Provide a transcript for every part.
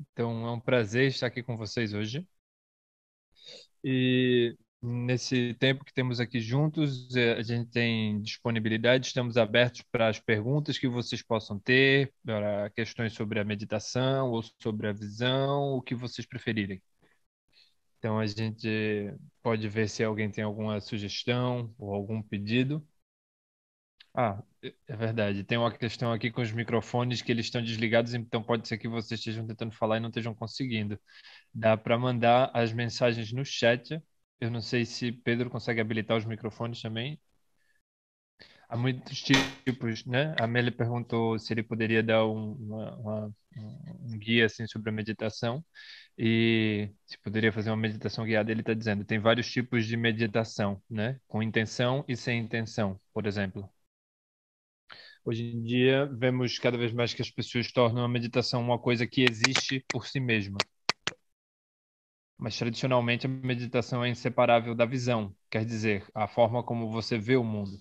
Então é um prazer estar aqui com vocês hoje. E nesse tempo que temos aqui juntos, é, a gente tem disponibilidade, estamos abertos para as perguntas que vocês possam ter, para questões sobre a meditação ou sobre a visão, o que vocês preferirem. Então a gente pode ver se alguém tem alguma sugestão ou algum pedido. Ah, é verdade. Tem uma questão aqui com os microfones que eles estão desligados, então pode ser que vocês estejam tentando falar e não estejam conseguindo. Dá para mandar as mensagens no chat. Eu não sei se Pedro consegue habilitar os microfones também. Há muitos tipos, né? A Amélia perguntou se ele poderia dar um, uma, uma, um guia assim sobre a meditação e se poderia fazer uma meditação guiada. Ele está dizendo tem vários tipos de meditação, né? Com intenção e sem intenção, por exemplo. Hoje em dia, vemos cada vez mais que as pessoas tornam a meditação uma coisa que existe por si mesma. Mas tradicionalmente, a meditação é inseparável da visão, quer dizer, a forma como você vê o mundo.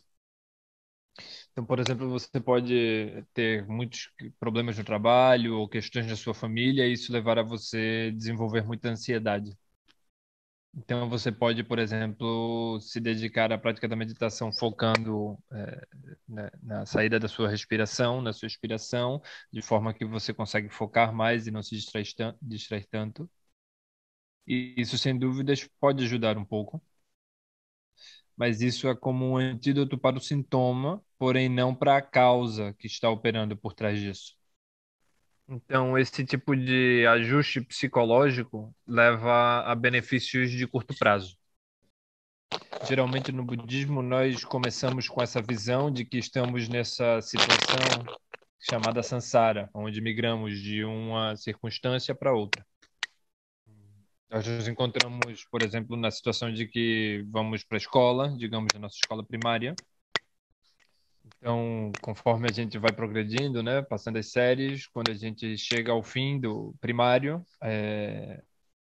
Então, por exemplo, você pode ter muitos problemas no trabalho ou questões na sua família, e isso levar a você desenvolver muita ansiedade. Então você pode, por exemplo, se dedicar à prática da meditação focando é, na, na, saída da sua respiração, na sua expiração, de forma que você consegue focar mais e não se distrair tanto. E isso, sem dúvidas, pode ajudar um pouco. Mas isso é como um antídoto para o sintoma, porém não para a causa que está operando por trás disso. Então, esse tipo de ajuste psicológico leva a benefícios de curto prazo. Geralmente no budismo nós começamos com essa visão de que estamos nessa situação chamada samsara, onde migramos de uma circunstância para outra. Nós nos encontramos, por exemplo, na situação de que vamos para a escola, digamos, a nossa escola primária, então, conforme a gente vai progredindo, né, passando as séries, quando a gente chega ao fim do primário, é,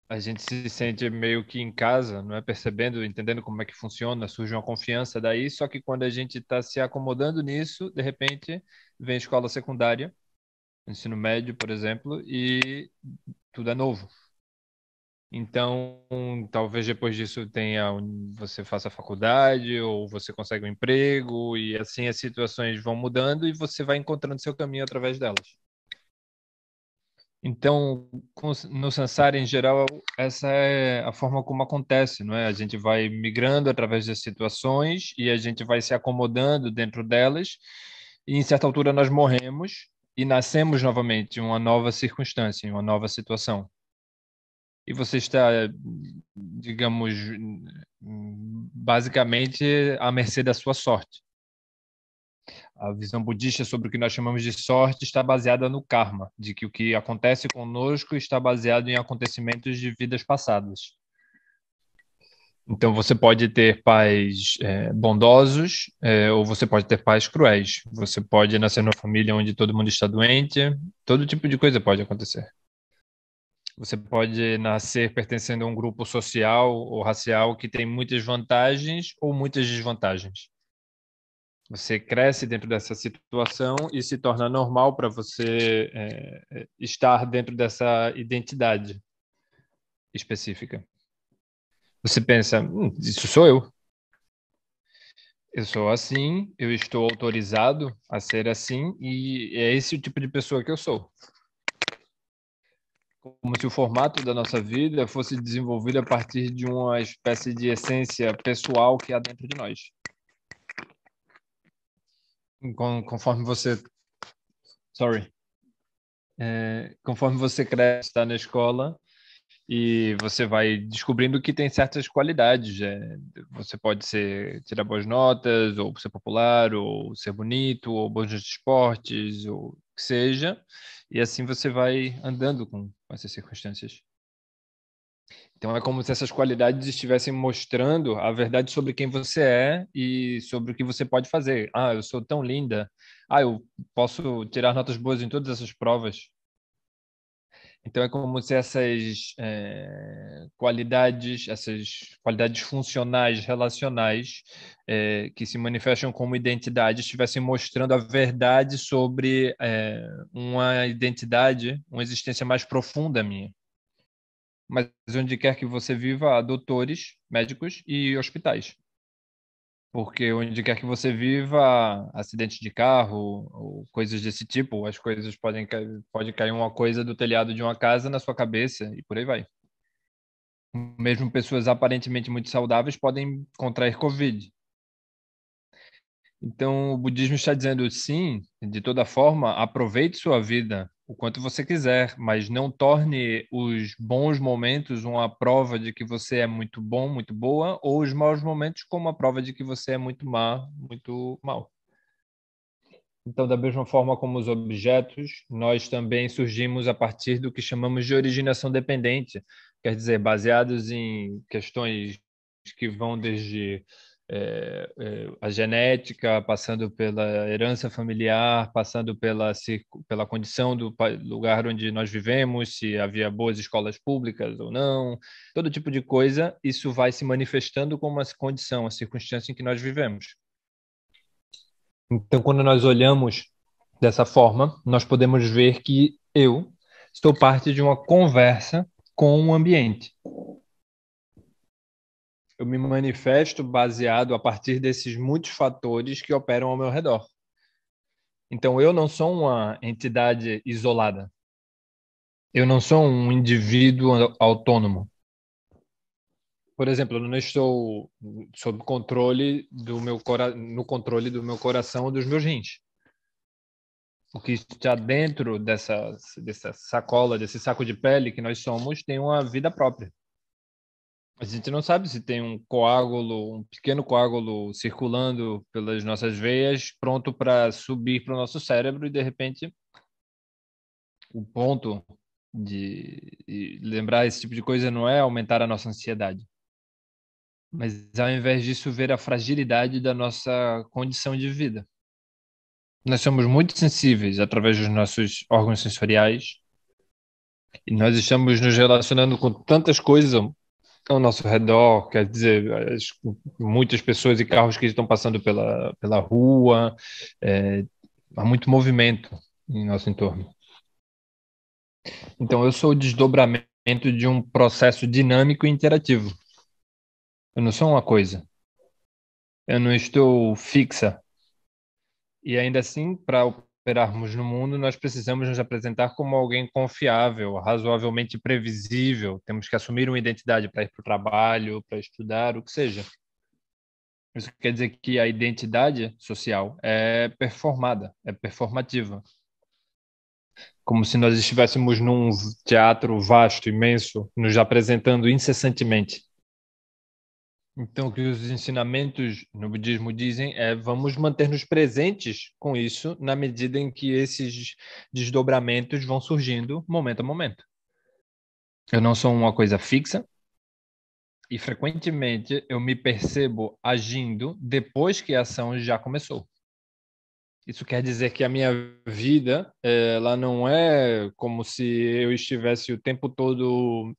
a gente se sente meio que em casa, não é? Percebendo, entendendo como é que funciona, surge uma confiança daí. Só que quando a gente está se acomodando nisso, de repente vem escola secundária, ensino médio, por exemplo, e tudo é novo. Então, talvez depois disso tenha você faça faculdade ou você consegue um emprego e assim as situações vão mudando e você vai encontrando seu caminho através delas. Então, no Sansara em geral, essa é a forma como acontece, não é? A gente vai migrando através das situações e a gente vai se acomodando dentro delas e em certa altura nós morremos e nascemos novamente uma nova circunstância, uma nova situação e você está, digamos, basicamente à mercê da sua sorte. A visão budista sobre o que nós chamamos de sorte está baseada no karma, de que o que acontece conosco está baseado em acontecimentos de vidas passadas. Então você pode ter pais é, bondosos é, ou você pode ter pais cruéis. Você pode nascer numa família onde todo mundo está doente. Todo tipo de coisa pode acontecer. Você pode nascer pertencendo a um grupo social ou racial que tem muitas vantagens ou muitas desvantagens. Você cresce dentro dessa situação e se torna normal para você é, é, estar dentro dessa identidade específica. Você pensa, hum, isso sou eu. Eu sou assim, eu estou autorizado a ser assim e é esse o tipo de pessoa que eu sou como se o formato da nossa vida fosse desenvolvido a partir de uma espécie de essência pessoal que há dentro de nós. Conforme você. Sorry. É, conforme você cresce, está na escola e você vai descobrindo que tem certas qualidades. É, você pode ser tirar boas notas, ou ser popular, ou ser bonito, ou bons esportes, ou que seja. E assim você vai andando com com essas circunstâncias. Então é como se essas qualidades estivessem mostrando a verdade sobre quem você é e sobre o que você pode fazer. Ah, eu sou tão linda. Ah, eu posso tirar notas boas em todas essas provas. Então é como se essas é, qualidades, essas qualidades funcionais, relacionais, é, que se manifestam como identidade, estivessem mostrando a verdade sobre é, uma identidade, uma existência mais profunda minha. Mas onde quer que você viva, há doutores, médicos e hospitais porque onde quer que você viva, acidente de carro, ou coisas desse tipo, as coisas podem pode cair uma coisa do telhado de uma casa na sua cabeça e por aí vai. Mesmo pessoas aparentemente muito saudáveis podem contrair Covid. Então, o budismo está dizendo sim, de toda forma, aproveite sua vida o quanto você quiser, mas não torne os bons momentos uma prova de que você é muito bom, muito boa, ou os maus momentos como uma prova de que você é muito má, muito mal. Então, da mesma forma como os objetos, nós também surgimos a partir do que chamamos de originação dependente, quer dizer, baseados em questões que vão desde é, é, a genética, passando pela herança familiar, passando pela, pela condição do lugar onde nós vivemos, se havia boas escolas públicas ou não, todo tipo de coisa, isso vai se manifestando como uma condição, a circunstância em que nós vivemos. Então, quando nós olhamos dessa forma, nós podemos ver que eu estou parte de uma conversa com o ambiente eu me manifesto baseado a partir desses muitos fatores que operam ao meu redor. Então eu não sou uma entidade isolada. Eu não sou um indivíduo autônomo. Por exemplo, eu não estou sob controle do meu no controle do meu coração ou dos meus rins. O que está dentro dessa dessa sacola, desse saco de pele que nós somos, tem uma vida própria. A gente não sabe se tem um coágulo, um pequeno coágulo circulando pelas nossas veias, pronto para subir para o nosso cérebro e de repente o ponto de lembrar esse tipo de coisa não é aumentar a nossa ansiedade, mas ao invés disso ver a fragilidade da nossa condição de vida. Nós somos muito sensíveis através dos nossos órgãos sensoriais e nós estamos nos relacionando com tantas coisas ao nosso redor, quer dizer, as, muitas pessoas e carros que estão passando pela, pela rua, é, há muito movimento em nosso entorno. Então, eu sou o desdobramento de um processo dinâmico e interativo. Eu não sou uma coisa. Eu não estou fixa. E ainda assim, para o operarmos no mundo, nós precisamos nos apresentar como alguém confiável, razoavelmente previsível. Temos que assumir uma identidade para ir para o trabalho, para estudar, o que seja. Isso quer dizer que a identidade social é performada, é performativa. Como se nós estivéssemos num teatro vasto, imenso, nos apresentando incessantemente. Então, o que os ensinamentos no budismo dizem é vamos manter-nos presentes com isso na medida em que esses desdobramentos vão surgindo momento a momento. Eu não sou uma coisa fixa e frequentemente eu me percebo agindo depois que a ação já começou. Isso quer dizer que a minha vida ela não é como se eu estivesse o tempo todo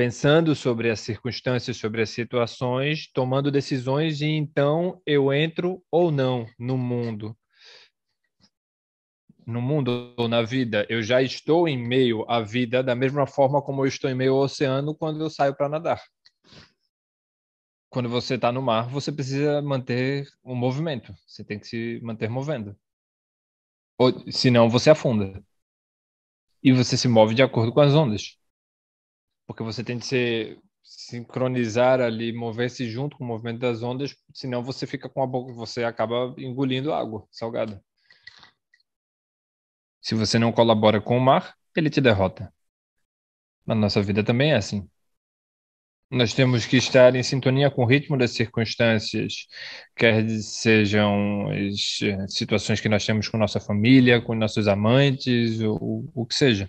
pensando sobre as circunstâncias, sobre as situações, tomando decisões e então eu entro ou não no mundo. No mundo ou na vida, eu já estou em meio à vida da mesma forma como eu estou em meio ao oceano quando eu saio para nadar. Quando você está no mar, você precisa manter um movimento, você tem que se manter movendo. Ou, senão você afunda. E você se move de acordo com as ondas porque você tem que se sincronizar ali, mover-se junto com o movimento das ondas, senão você fica com a boca, você acaba engolindo água salgada. Se você não colabora com o mar, ele te derrota. Na nossa vida também é assim. Nós temos que estar em sintonia com o ritmo das circunstâncias, quer sejam as eh, situações que nós temos com nossa família, com nossos amantes, ou, o que seja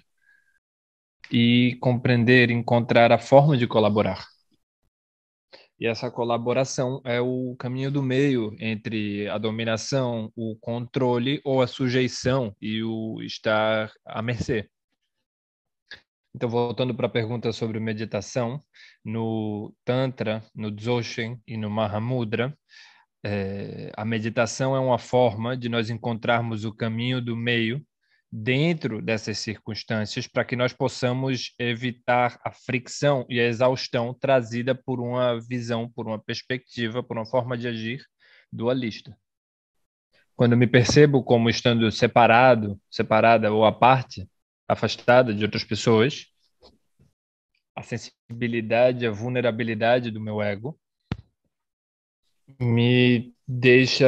e compreender, encontrar a forma de colaborar. E essa colaboração é o caminho do meio entre a dominação, o controle ou a sujeição e o estar à mercê. Então, voltando para a pergunta sobre meditação, no Tantra, no Dzogchen e no Mahamudra, é, a meditação é uma forma de nós encontrarmos o caminho do meio dentro dessas circunstâncias para que nós possamos evitar a fricção e a exaustão trazida por uma visão, por uma perspectiva, por uma forma de agir dualista. Quando me percebo como estando separado, separada ou à parte, afastada de outras pessoas, a sensibilidade, a vulnerabilidade do meu ego me deixa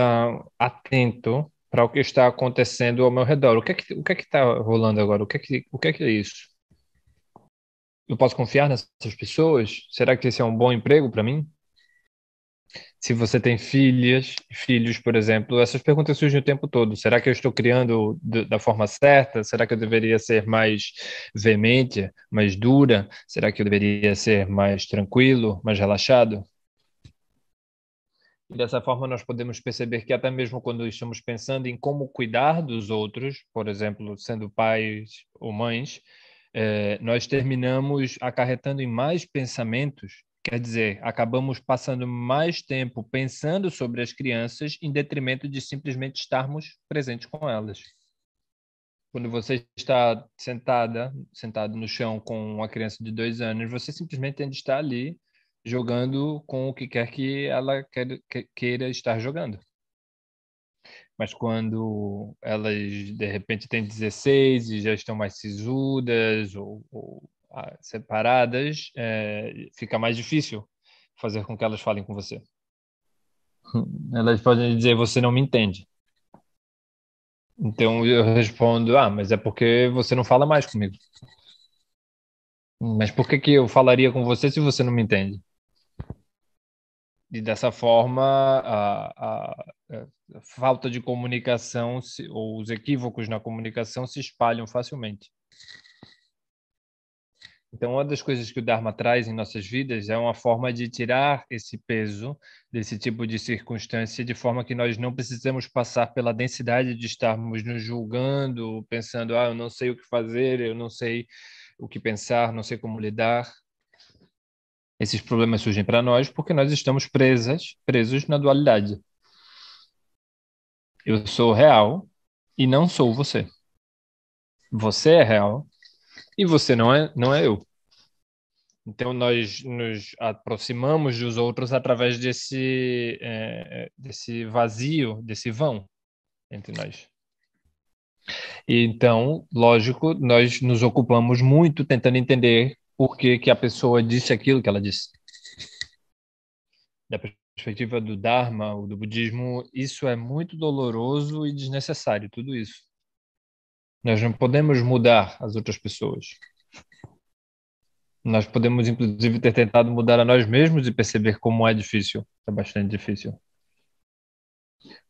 atento para o que está acontecendo ao meu redor. O que é que o que é que está rolando agora? O que é que o que é que é isso? Eu posso confiar nessas pessoas? Será que esse é um bom emprego para mim? Se você tem filhas, filhos, por exemplo, essas perguntas surgem o tempo todo. Será que eu estou criando da forma certa? Será que eu deveria ser mais veemente, mais dura? Será que eu deveria ser mais tranquilo, mais relaxado? dessa forma, nós podemos perceber que, até mesmo quando estamos pensando em como cuidar dos outros, por exemplo, sendo pais ou mães, eh, nós terminamos acarretando em mais pensamentos. Quer dizer, acabamos passando mais tempo pensando sobre as crianças em detrimento de simplesmente estarmos presentes com elas. Quando você está sentada, sentado no chão com uma criança de dois anos, você simplesmente tem de estar ali jogando com o que quer que ela queira estar jogando. Mas quando elas de repente têm 16 e já estão mais sisudas ou, ou ah, separadas, é, fica mais difícil fazer com que elas falem com você. Elas podem dizer: Você não me entende. Então eu respondo: Ah, mas é porque você não fala mais comigo. Mas por que, que eu falaria com você se você não me entende? e dessa forma a, a, a é, falta de comunicação se, ou os equívocos na comunicação se espalham facilmente. Então, uma das coisas que o Dharma traz em nossas vidas é uma forma de tirar esse peso desse tipo de circunstância, de forma que nós não precisamos passar pela densidade de estarmos nos julgando, pensando, ah, eu não sei o que fazer, eu não sei o que pensar, não sei como lidar. Esses problemas surgem para nós porque nós estamos presas, presos na dualidade. Eu sou real e não sou você. Você é real e você não é, não é eu. Então, nós nos aproximamos dos outros através desse, é, desse vazio, desse vão entre nós. então, lógico, nós nos ocupamos muito tentando entender por que, que a pessoa disse aquilo que ela disse. Da perspectiva do Dharma ou do budismo, isso é muito doloroso e desnecessário, tudo isso. Nós não podemos mudar as outras pessoas. Nós podemos, inclusive, ter tentado mudar a nós mesmos e perceber como é difícil. É bastante difícil.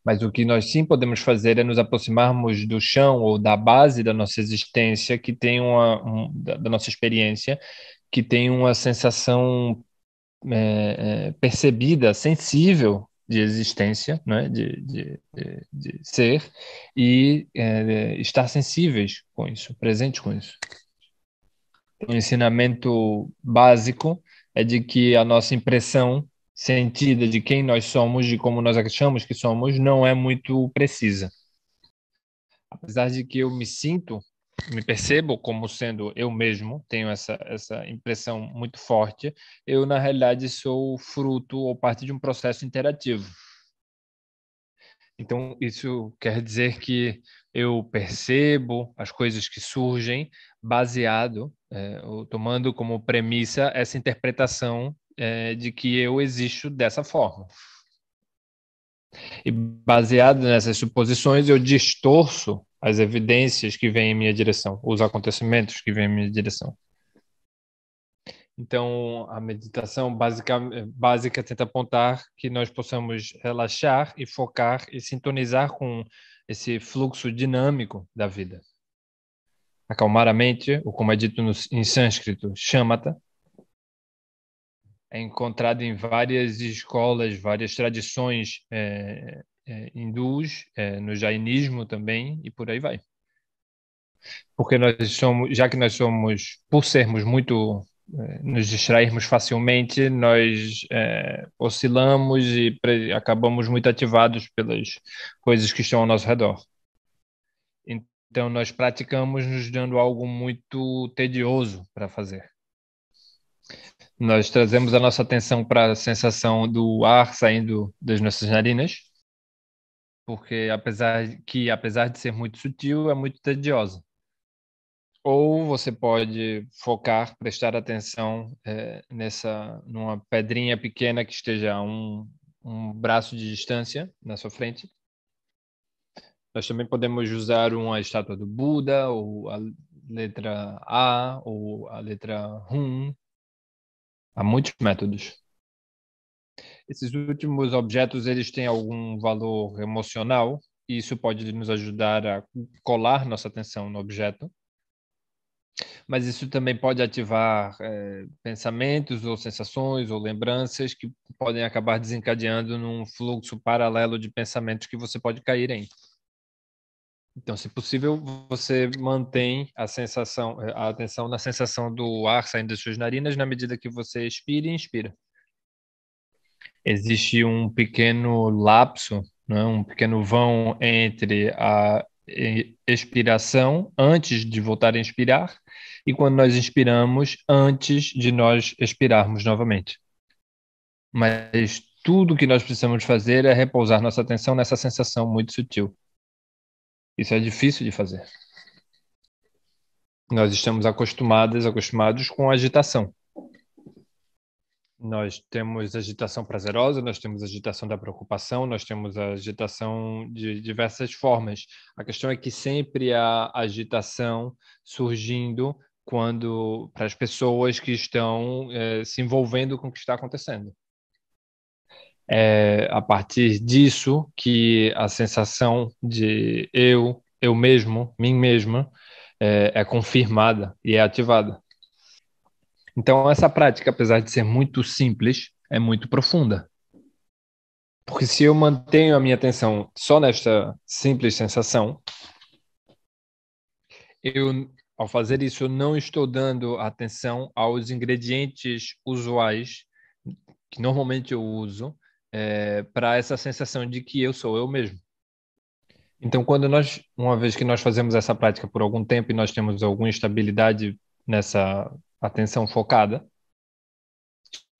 Mas o que nós sim podemos fazer é nos aproximarmos do chão ou da base da nossa existência, que tem uma um, da nossa experiência, que tem uma sensação é, é, percebida, sensível de existência, né? de, de, de, de ser, e é, é, estar sensíveis com isso, presentes com isso. o ensinamento básico é de que a nossa impressão sentida de quem nós somos, de como nós achamos que somos, não é muito precisa. Apesar de que eu me sinto, me percebo como sendo eu mesmo, tenho essa, essa impressão muito forte, eu, na realidade, sou fruto ou parte de um processo interativo. Então, isso quer dizer que eu percebo as coisas que surgem baseado, é, ou tomando como premissa essa interpretação é, de que eu existo dessa forma. E baseado nessas suposições, eu distorço as evidências que vêm em minha direção, os acontecimentos que vêm em minha direção. Então, a meditação básica, básica tenta apontar que nós possamos relaxar e focar e sintonizar com esse fluxo dinâmico da vida. Acalmar a mente, ou como é dito no, em sânscrito, chamata, é encontrado em várias escolas, várias tradições é, é, hindus, é, no jainismo também e por aí vai. Porque nós somos, já que nós somos, por sermos muito, é, nos distrairmos facilmente, nós é, oscilamos e acabamos muito ativados pelas coisas que estão ao nosso redor. Então, nós praticamos nos dando algo muito tedioso para fazer nós trazemos a nossa atenção para a sensação do ar saindo das nossas narinas, porque apesar que apesar de ser muito sutil, é muito tediosa. Ou você pode focar, prestar atenção é, nessa numa pedrinha pequena que esteja a um, um braço de distância na sua frente. Nós também podemos usar uma estátua do Buda, ou a letra A, ou a letra Hum, Há muitos métodos. Esses últimos objetos, eles têm algum valor emocional e isso pode nos ajudar a colar nossa atenção no objeto. Mas isso também pode ativar é, pensamentos ou sensações ou lembranças que podem acabar desencadeando num fluxo paralelo de pensamentos que você pode cair em. Então, se possível, você mantém a sensação, eh, a atenção na sensação do ar saindo das suas narinas na medida que você expira e inspira. Existe um pequeno lapso, né, um pequeno vão entre a expiração antes de voltar a inspirar e quando nós inspiramos antes de nós expirarmos novamente. Mas tudo que nós precisamos fazer é repousar nossa atenção nessa sensação muito sutil. Isso é difícil de fazer. Nós estamos acostumadas, acostumados com agitação. Nós temos agitação prazerosa, nós temos agitação da preocupação, nós temos agitação de diversas formas. A questão é que sempre há agitação surgindo quando para as pessoas que estão eh, se envolvendo com o que está acontecendo. É a partir disso que a sensação de eu, eu mesmo, mim mesma, é, é confirmada e é ativada. Então, essa prática, apesar de ser muito simples, é muito profunda. Porque se eu mantenho a minha atenção só nesta simples sensação, eu, ao fazer isso, eu não estou dando atenção aos ingredientes usuais que normalmente eu uso é, para essa sensação de que eu sou eu mesmo. Então, quando nós, uma vez que nós fazemos essa prática por algum tempo e nós temos alguma estabilidade nessa atenção focada,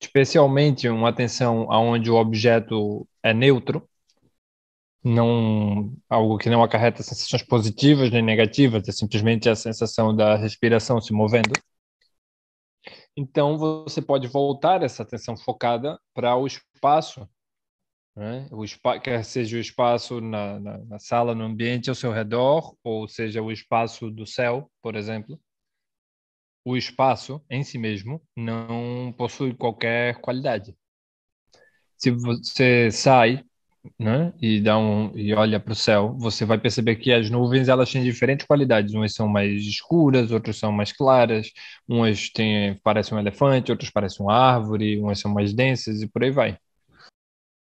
especialmente uma atenção aonde o objeto é neutro, não algo que não acarreta sensações positivas nem negativas, é simplesmente a sensação da respiração se movendo. Então você pode voltar essa atenção focada para o espaço né? O quer seja o espaço na, na, na, sala, no ambiente ao seu redor, ou seja, o espaço do céu, por exemplo, o espaço em si mesmo não possui qualquer qualidade. Se você sai né, e dá um e olha para o céu, você vai perceber que as nuvens elas têm diferentes qualidades. Umas são mais escuras, outras são mais claras, umas têm, parecem um elefante, outras parecem uma árvore, umas são mais densas e por aí vai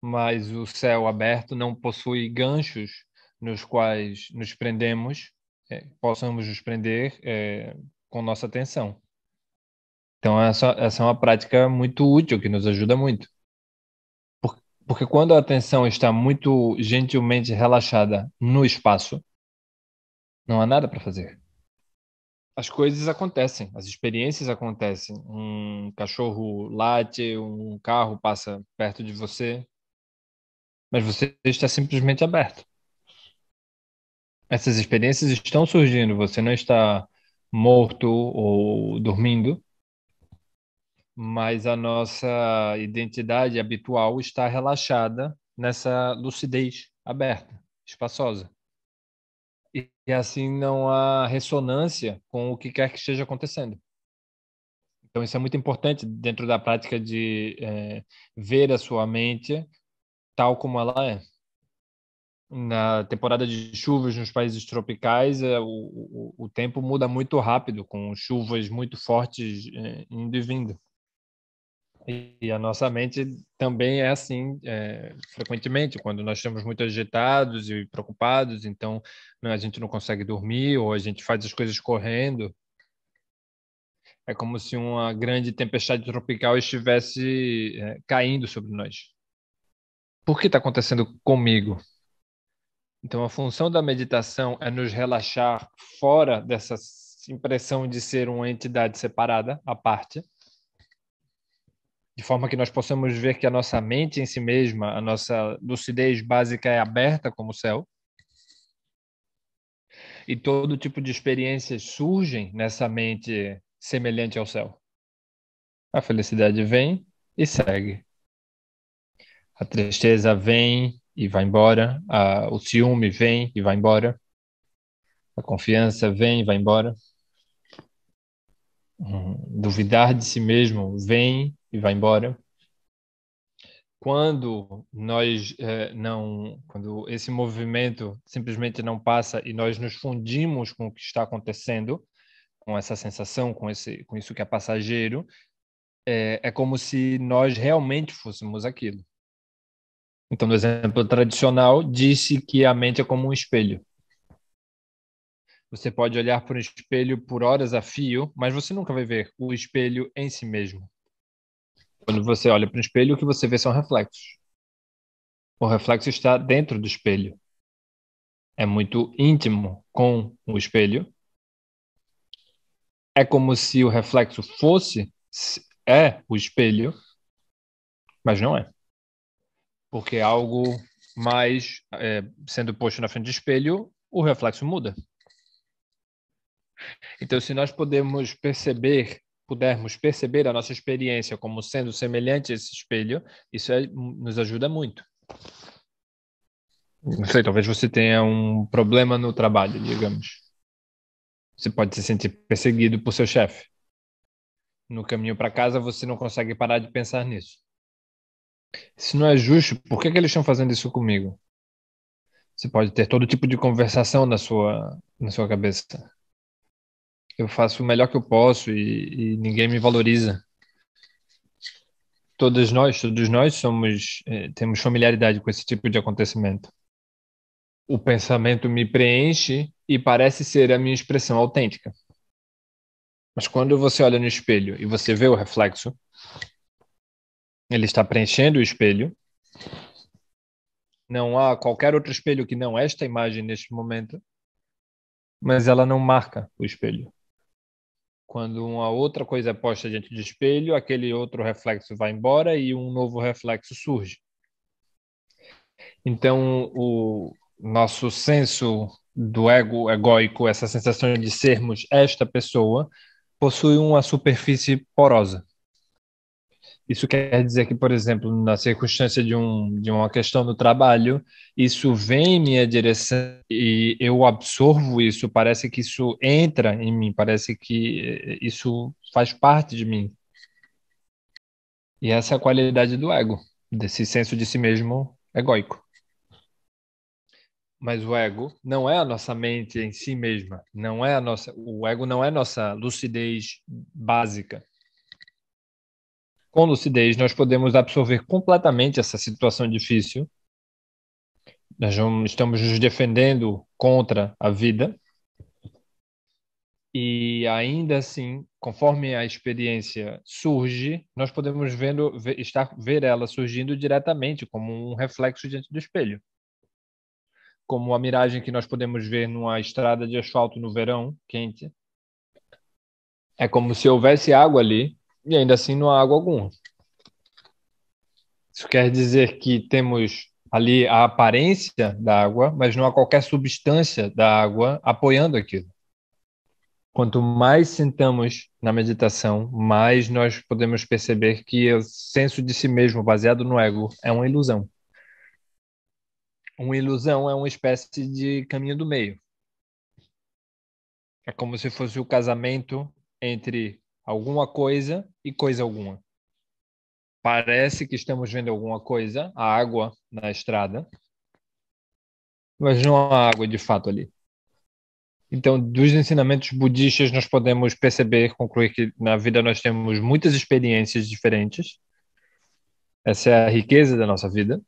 mas o céu aberto não possui ganchos nos quais nos prendemos, é, possamos nos prender é, com nossa atenção. Então, essa, essa é uma prática muito útil, que nos ajuda muito. Porque quando a atenção está muito gentilmente relaxada no espaço, não há nada para fazer. As coisas acontecem, as experiências acontecem. Um cachorro late, um carro passa perto de você, mas você está simplesmente aberto. Essas experiências estão surgindo, você não está morto ou dormindo, mas a nossa identidade habitual está relaxada nessa lucidez aberta, espaçosa. E, e assim não há ressonância com o que quer que esteja acontecendo. Então, isso é muito importante dentro da prática de é, ver a sua mente tal como ela é. Na temporada de chuvas nos países tropicais, é, o, o, o tempo muda muito rápido, com chuvas muito fortes é, indo e vindo. E a nossa mente também é assim, é, frequentemente, quando nós estamos muito agitados e preocupados, então né, a gente não consegue dormir ou a gente faz as coisas correndo. É como se uma grande tempestade tropical estivesse é, caindo sobre nós por que está acontecendo comigo? Então, a função da meditação é nos relaxar fora dessa impressão de ser uma entidade separada, à parte, de forma que nós possamos ver que a nossa mente em si mesma, a nossa lucidez básica é aberta como o céu. E todo tipo de experiências surgem nessa mente semelhante ao céu. A felicidade vem e segue. A tristeza vem e vai embora, a, o ciúme vem e vai embora, a confiança vem e vai embora, hum, duvidar de si mesmo vem e vai embora. Quando nós eh, não, quando esse movimento simplesmente não passa e nós nos fundimos com o que está acontecendo, com essa sensação, com esse, com isso que é passageiro, é, é como se nós realmente fôssemos aquilo. Então, no exemplo tradicional, disse que a mente é como um espelho. Você pode olhar para um espelho por horas a fio, mas você nunca vai ver o espelho em si mesmo. Quando você olha para um espelho, o que você vê são reflexos. O reflexo está dentro do espelho. É muito íntimo com o espelho. É como se o reflexo fosse, é o espelho, mas não é porque é algo mais é, sendo posto na frente do espelho, o reflexo muda. Então, se nós podemos perceber, pudermos perceber a nossa experiência como sendo semelhante a esse espelho, isso é, nos ajuda muito. Não sei, talvez você tenha um problema no trabalho, digamos. Você pode se sentir perseguido por seu chefe. No caminho para casa, você não consegue parar de pensar nisso. Isso não é justo. Por que, que eles estão fazendo isso comigo? Você pode ter todo tipo de conversação na sua, na sua cabeça. Eu faço o melhor que eu posso e, e ninguém me valoriza. Todos nós, todos nós somos, eh, temos familiaridade com esse tipo de acontecimento. O pensamento me preenche e parece ser a minha expressão autêntica. Mas quando você olha no espelho e você vê o reflexo, ele está preenchendo o espelho. Não há qualquer outro espelho que não esta imagem neste momento, mas ela não marca o espelho. Quando uma outra coisa é posta diante do espelho, aquele outro reflexo vai embora e um novo reflexo surge. Então, o nosso senso do ego egóico, essa sensação de sermos esta pessoa, possui uma superfície porosa. Isso quer dizer que, por exemplo, na circunstância de, um, de uma questão do trabalho, isso vem em minha direção e eu absorvo isso, parece que isso entra em mim, parece que eh, isso faz parte de mim. E essa é a qualidade do ego, desse senso de si mesmo egoico. Mas o ego não é a nossa mente em si mesma, não é a nossa, o ego não é a nossa lucidez básica com lucidez, nós podemos absorver completamente essa situação difícil. Nós estamos nos defendendo contra a vida. E ainda assim, conforme a experiência surge, nós podemos vendo, ver, estar, ver ela surgindo diretamente, como um reflexo diante do espelho. Como a miragem que nós podemos ver numa estrada de asfalto no verão quente. É como se houvesse água ali, e ainda assim não há água alguma. Isso quer dizer que temos ali a aparência da água, mas não há qualquer substância da água apoiando aquilo. Quanto mais sentamos na meditação, mais nós podemos perceber que o senso de si mesmo baseado no ego é uma ilusão. Uma ilusão é uma espécie de caminho do meio. É como se fosse o casamento entre alguma coisa e coisa alguma. Parece que estamos vendo alguma coisa, a água na estrada, mas não há água de fato ali. Então, dos ensinamentos budistas, nós podemos perceber, concluir que na vida nós temos muitas experiências diferentes. Essa é a riqueza da nossa vida.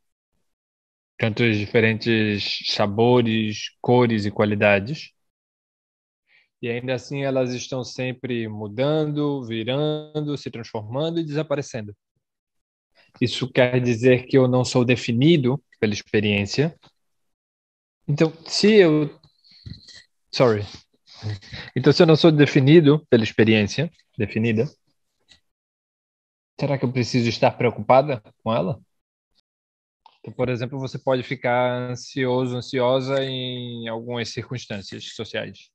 Tantos diferentes sabores, cores e qualidades e ainda assim elas estão sempre mudando, virando, se transformando e desaparecendo. Isso quer dizer que eu não sou definido pela experiência. Então, se eu. Sorry. Então, se eu não sou definido pela experiência, definida, será que eu preciso estar preocupada com ela? Então, por exemplo, você pode ficar ansioso, ansiosa em algumas circunstâncias sociais.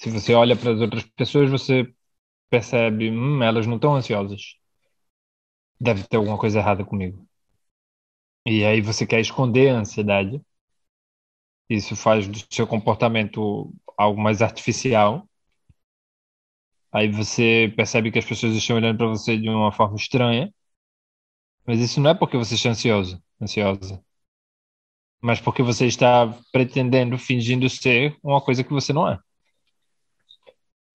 Se você olha para as outras pessoas, você percebe, hum, elas não estão ansiosas. Deve ter alguma coisa errada comigo. E aí você quer esconder a ansiedade. Isso faz do seu comportamento algo mais artificial. Aí você percebe que as pessoas estão olhando para você de uma forma estranha. Mas isso não é porque você está ansioso, ansiosa. Mas porque você está pretendendo, fingindo ser uma coisa que você não é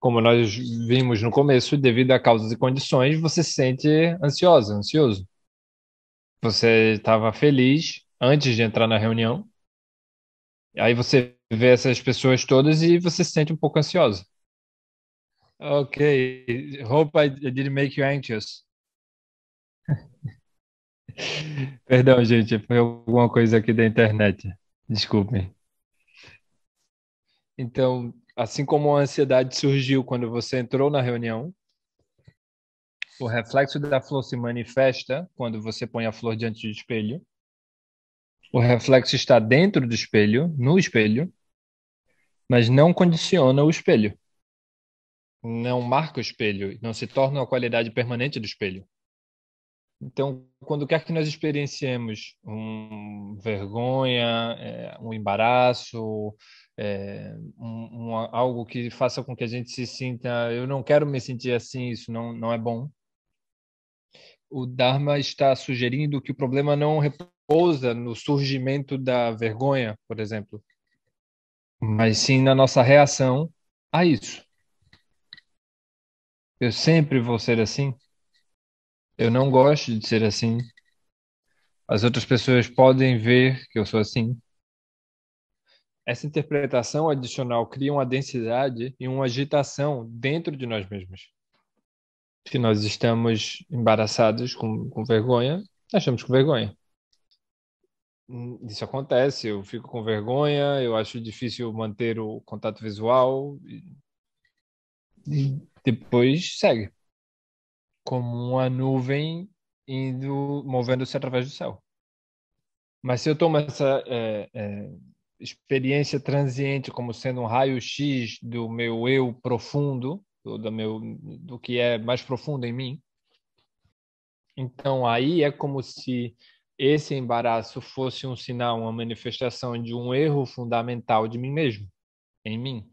como nós vimos no começo, devido a causas e condições, você se sente ansiosa, ansioso. Você estava feliz antes de entrar na reunião, aí você vê essas pessoas todas e você se sente um pouco ansiosa. Ok, hope I didn't make you anxious. Perdão, gente, foi alguma coisa aqui da internet. Desculpem. Então, Assim como a ansiedade surgiu quando você entrou na reunião, o reflexo da flor se manifesta quando você põe a flor diante do espelho. O reflexo está dentro do espelho, no espelho, mas não condiciona o espelho. Não marca o espelho, não se torna uma qualidade permanente do espelho. Então, quando quer que nós experienciemos um vergonha, é, um embaraço, é, um, um, algo que faça com que a gente se sinta, eu não quero me sentir assim, isso não, não é bom. O Dharma está sugerindo que o problema não repousa no surgimento da vergonha, por exemplo, mas sim na nossa reação a isso. Eu sempre vou ser assim? Eu não gosto de ser assim. As outras pessoas podem ver que eu sou assim. Essa interpretação adicional cria uma densidade e uma agitação dentro de nós mesmos. Que nós estamos embaraçados com, com vergonha, nós estamos com vergonha. Isso acontece, eu fico com vergonha, eu acho difícil manter o contato visual. E, e depois segue como uma nuvem indo movendo-se através do céu. Mas se eu tomo essa é, é, experiência transiente como sendo um raio-x do meu eu profundo, do, do, meu, do que é mais profundo em mim, então aí é como se esse embaraço fosse um sinal, uma manifestação de um erro fundamental de mim mesmo, em mim.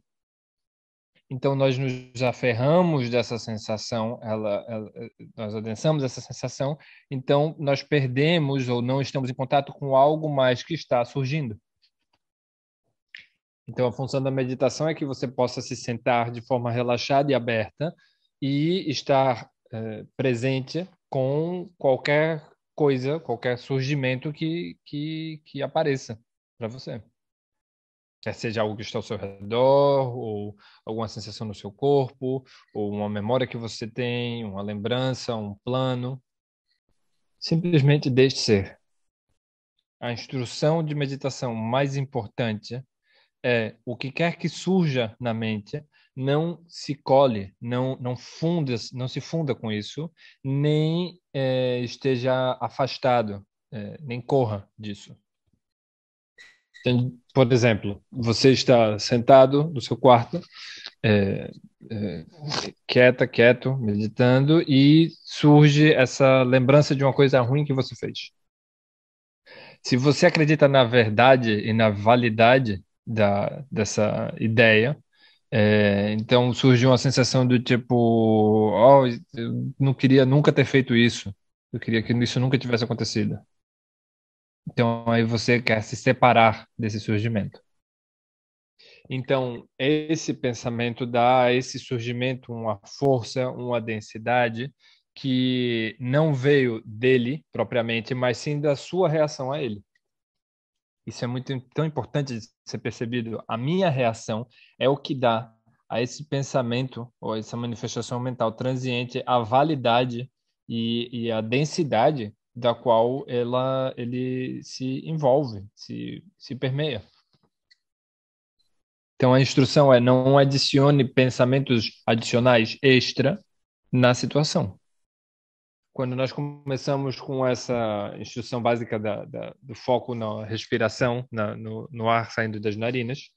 Então, nós nos aferramos dessa sensação, ela, ela, eh, nós adensamos essa sensação, então nós perdemos ou não estamos em contato com algo mais que está surgindo. Então, a função da meditação é que você possa se sentar de forma relaxada e aberta e estar eh, presente com qualquer coisa, qualquer surgimento que, que, que apareça para você quer é, seja algo que está ao seu redor, ou alguma sensação no seu corpo, ou uma memória que você tem, uma lembrança, um plano. Simplesmente deixe ser. A instrução de meditação mais importante é o que quer que surja na mente não se colhe, não não funda, não se funda com isso, nem é, esteja afastado, é, nem corra disso. Então, por exemplo, você está sentado no seu quarto, é, é, quieta, quieto, meditando, e surge essa lembrança de uma coisa ruim que você fez. Se você acredita na verdade e na validade da, dessa ideia, é, então surge uma sensação do tipo, oh, eu não queria nunca ter feito isso, eu queria que isso nunca tivesse acontecido. Então aí você quer se separar desse surgimento. Então, esse pensamento dá a esse surgimento uma força, uma densidade que não veio dele propriamente, mas sim da sua reação a ele. Isso é muito tão importante de ser percebido. A minha reação é o que dá a esse pensamento ou a essa manifestação mental transiente a validade e, e a densidade da qual ela, ele se envolve, se, se permeia. Então a instrução é não adicione pensamentos adicionais extra na situação. Quando nós começamos com essa instrução básica da, da, do foco na respiração, na, no, no ar saindo das narinas,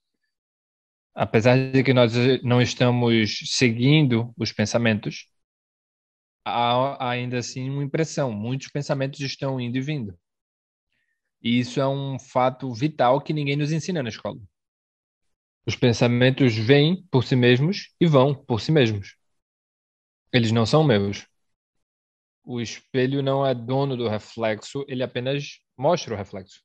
apesar de que nós não estamos seguindo os pensamentos, há ainda assim uma impressão, muitos pensamentos estão indo e vindo. E isso é um fato vital que ninguém nos ensina na escola. Os pensamentos vêm por si mesmos e vão por si mesmos. Eles não são meus. O espelho não é dono do reflexo, ele apenas mostra o reflexo.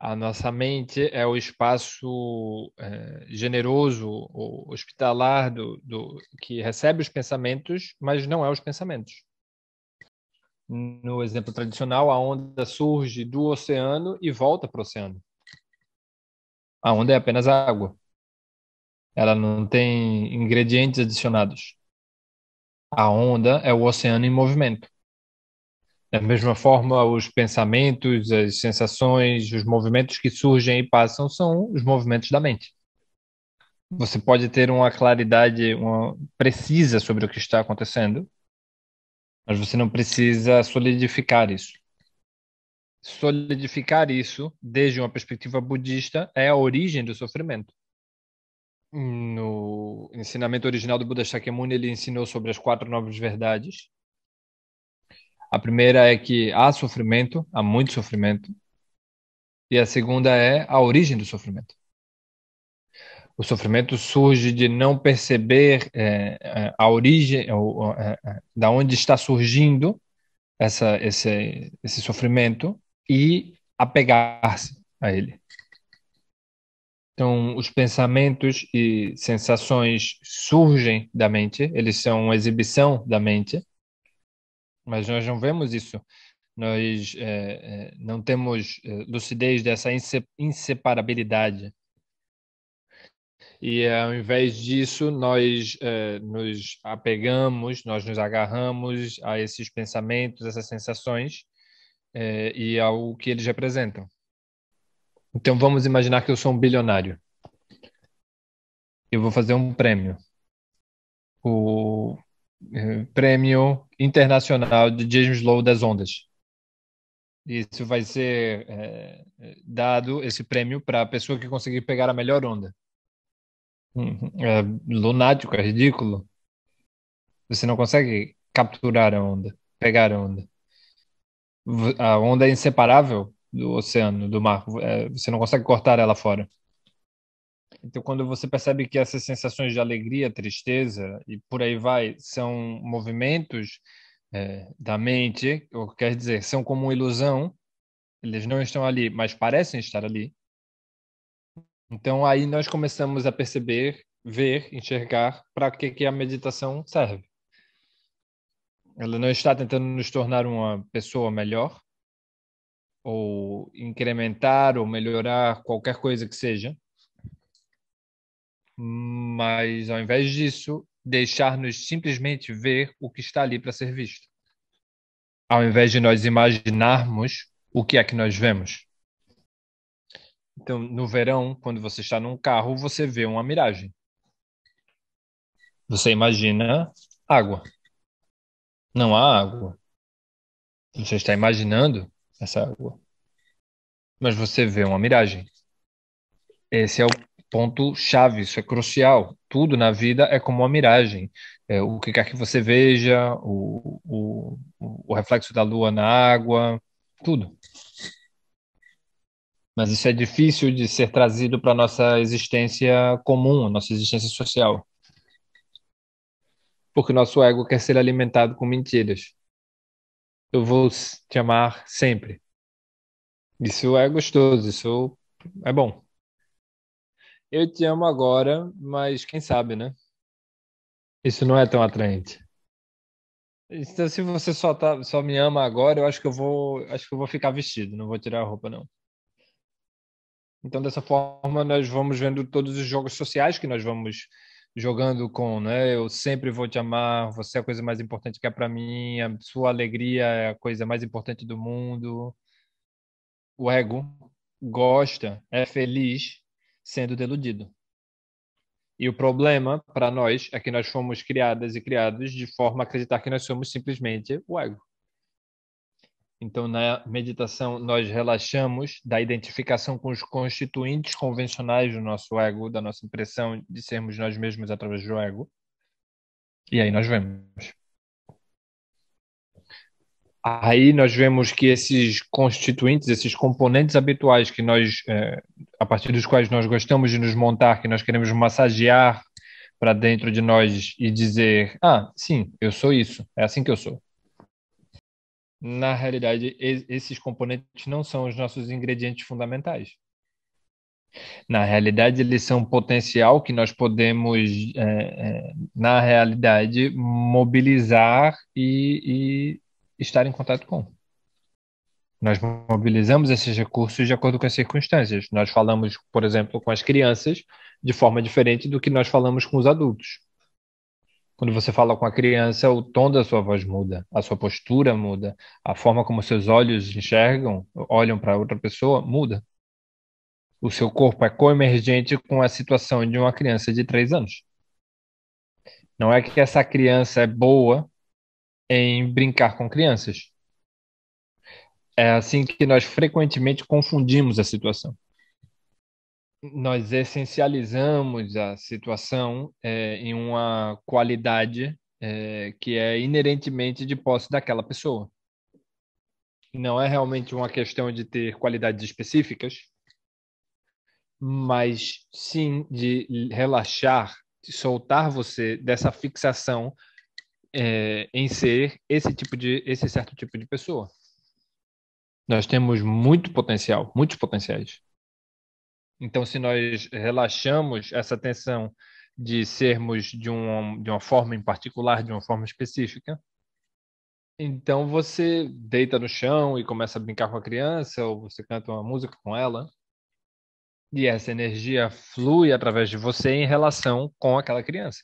A nossa mente é o espaço é, generoso, hospitalar, do, do, que recebe os pensamentos, mas não é os pensamentos. No exemplo tradicional, a onda surge do oceano e volta para o oceano. A onda é apenas água. Ela não tem ingredientes adicionados. A onda é o oceano em movimento. Da mesma forma, os pensamentos, as sensações, os movimentos que surgem e passam são os movimentos da mente. Você pode ter uma claridade uma precisa sobre o que está acontecendo, mas você não precisa solidificar isso. Solidificar isso, desde uma perspectiva budista, é a origem do sofrimento. No ensinamento original do Buda Shakyamuni, ele ensinou sobre as quatro novas verdades, a primeira é que há sofrimento, há muito sofrimento. E a segunda é a origem do sofrimento. O sofrimento surge de não perceber é, é a origem, é, ou, é, é, da onde está surgindo essa, esse, esse sofrimento e apegar-se a ele. Então, os pensamentos e sensações surgem da mente, eles são uma exibição da mente, mas nós não vemos isso. Nós é, não temos eh, lucidez dessa inseparabilidade. E ao invés disso, nós nos apegamos, nós nos agarramos a esses pensamentos, essas sensações e ao que eles representam. Então vamos imaginar que eu sou um bilionário. Eu vou fazer um prêmio. O é, prêmio Internacional de James Lowe das Ondas. Isso vai ser é, é dado, esse prêmio, para a pessoa que conseguir pegar a melhor onda. Uhum. É lunático, é ridículo. Você não consegue capturar a onda, pegar a onda. A onda é inseparável do oceano, do mar. É, você não consegue cortar ela fora. Então, quando você percebe que essas sensações de alegria, tristeza e por aí vai são movimentos é, da mente, ou quer dizer, são como uma ilusão, eles não estão ali, mas parecem estar ali. Então, aí nós começamos a perceber, ver, enxergar para que, que a meditação serve. Ela não está tentando nos tornar uma pessoa melhor, ou incrementar ou melhorar qualquer coisa que seja mas ao invés disso, deixar-nos simplesmente ver o que está ali para ser visto, ao invés de nós imaginarmos o que é que nós vemos. Então, no verão, quando você está num carro, você vê uma miragem. Você imagina água. Não há água. Você está imaginando essa água. Mas você vê uma miragem. Esse é o ponto chave, isso é crucial. Tudo na vida é como uma miragem. É, o que quer que você veja, o, o, o reflexo da lua na água, tudo. Mas isso é difícil de ser trazido para a nossa existência comum, nossa existência social. Porque o nosso ego quer ser alimentado com mentiras. Eu vou te amar sempre. Isso é gostoso, isso é bom. Eu te amo agora, mas quem sabe, né? Isso não é tão atraente. Então, se você só, tá, só me ama agora, eu acho que eu vou, acho que eu vou ficar vestido, não vou tirar a roupa, não. Então, dessa forma, nós vamos vendo todos os jogos sociais que nós vamos jogando com, né? Eu sempre vou te amar, você é a coisa mais importante que é para mim, a sua alegria é a coisa mais importante do mundo. O ego gosta, é feliz sendo deludido. E o problema para nós é que nós fomos criadas e criados de forma a acreditar que nós somos simplesmente o ego. Então, na meditação, nós relaxamos da identificação com os constituintes convencionais do nosso ego, da nossa impressão de sermos nós mesmos através do ego. E aí nós vemos. Aí nós vemos que esses constituintes, esses componentes habituais que nós, eh, a partir dos quais nós gostamos de nos montar, que nós queremos massagear para dentro de nós e dizer: ah, sim, eu sou isso, é assim que eu sou. Na realidade, esses componentes não são os nossos ingredientes fundamentais. Na realidade, eles são potencial que nós podemos, é, é, na realidade, mobilizar e, e estar em contato com. Nós mobilizamos esses recursos de acordo com as circunstâncias. Nós falamos, por exemplo, com as crianças de forma diferente do que nós falamos com os adultos. Quando você fala com a criança, o tom da sua voz muda, a sua postura muda, a forma como seus olhos enxergam, olham para outra pessoa, muda. O seu corpo é coemergente com a situação de uma criança de três anos. Não é que essa criança é boa em brincar com crianças. É assim que nós frequentemente confundimos a situação. Nós essencializamos a situação é, em uma qualidade é, que é inerentemente de posse daquela pessoa. Não é realmente uma questão de ter qualidades específicas, mas sim de relaxar, de soltar você dessa fixação é, em ser esse tipo de esse certo tipo de pessoa. Nós temos muito potencial, muitos potenciais. Então, se nós relaxamos essa tensão de sermos de, um, de uma forma em particular, de uma forma específica, então você deita no chão e começa a brincar com a criança, ou você canta uma música com ela, e essa energia flui através de você em relação com aquela criança.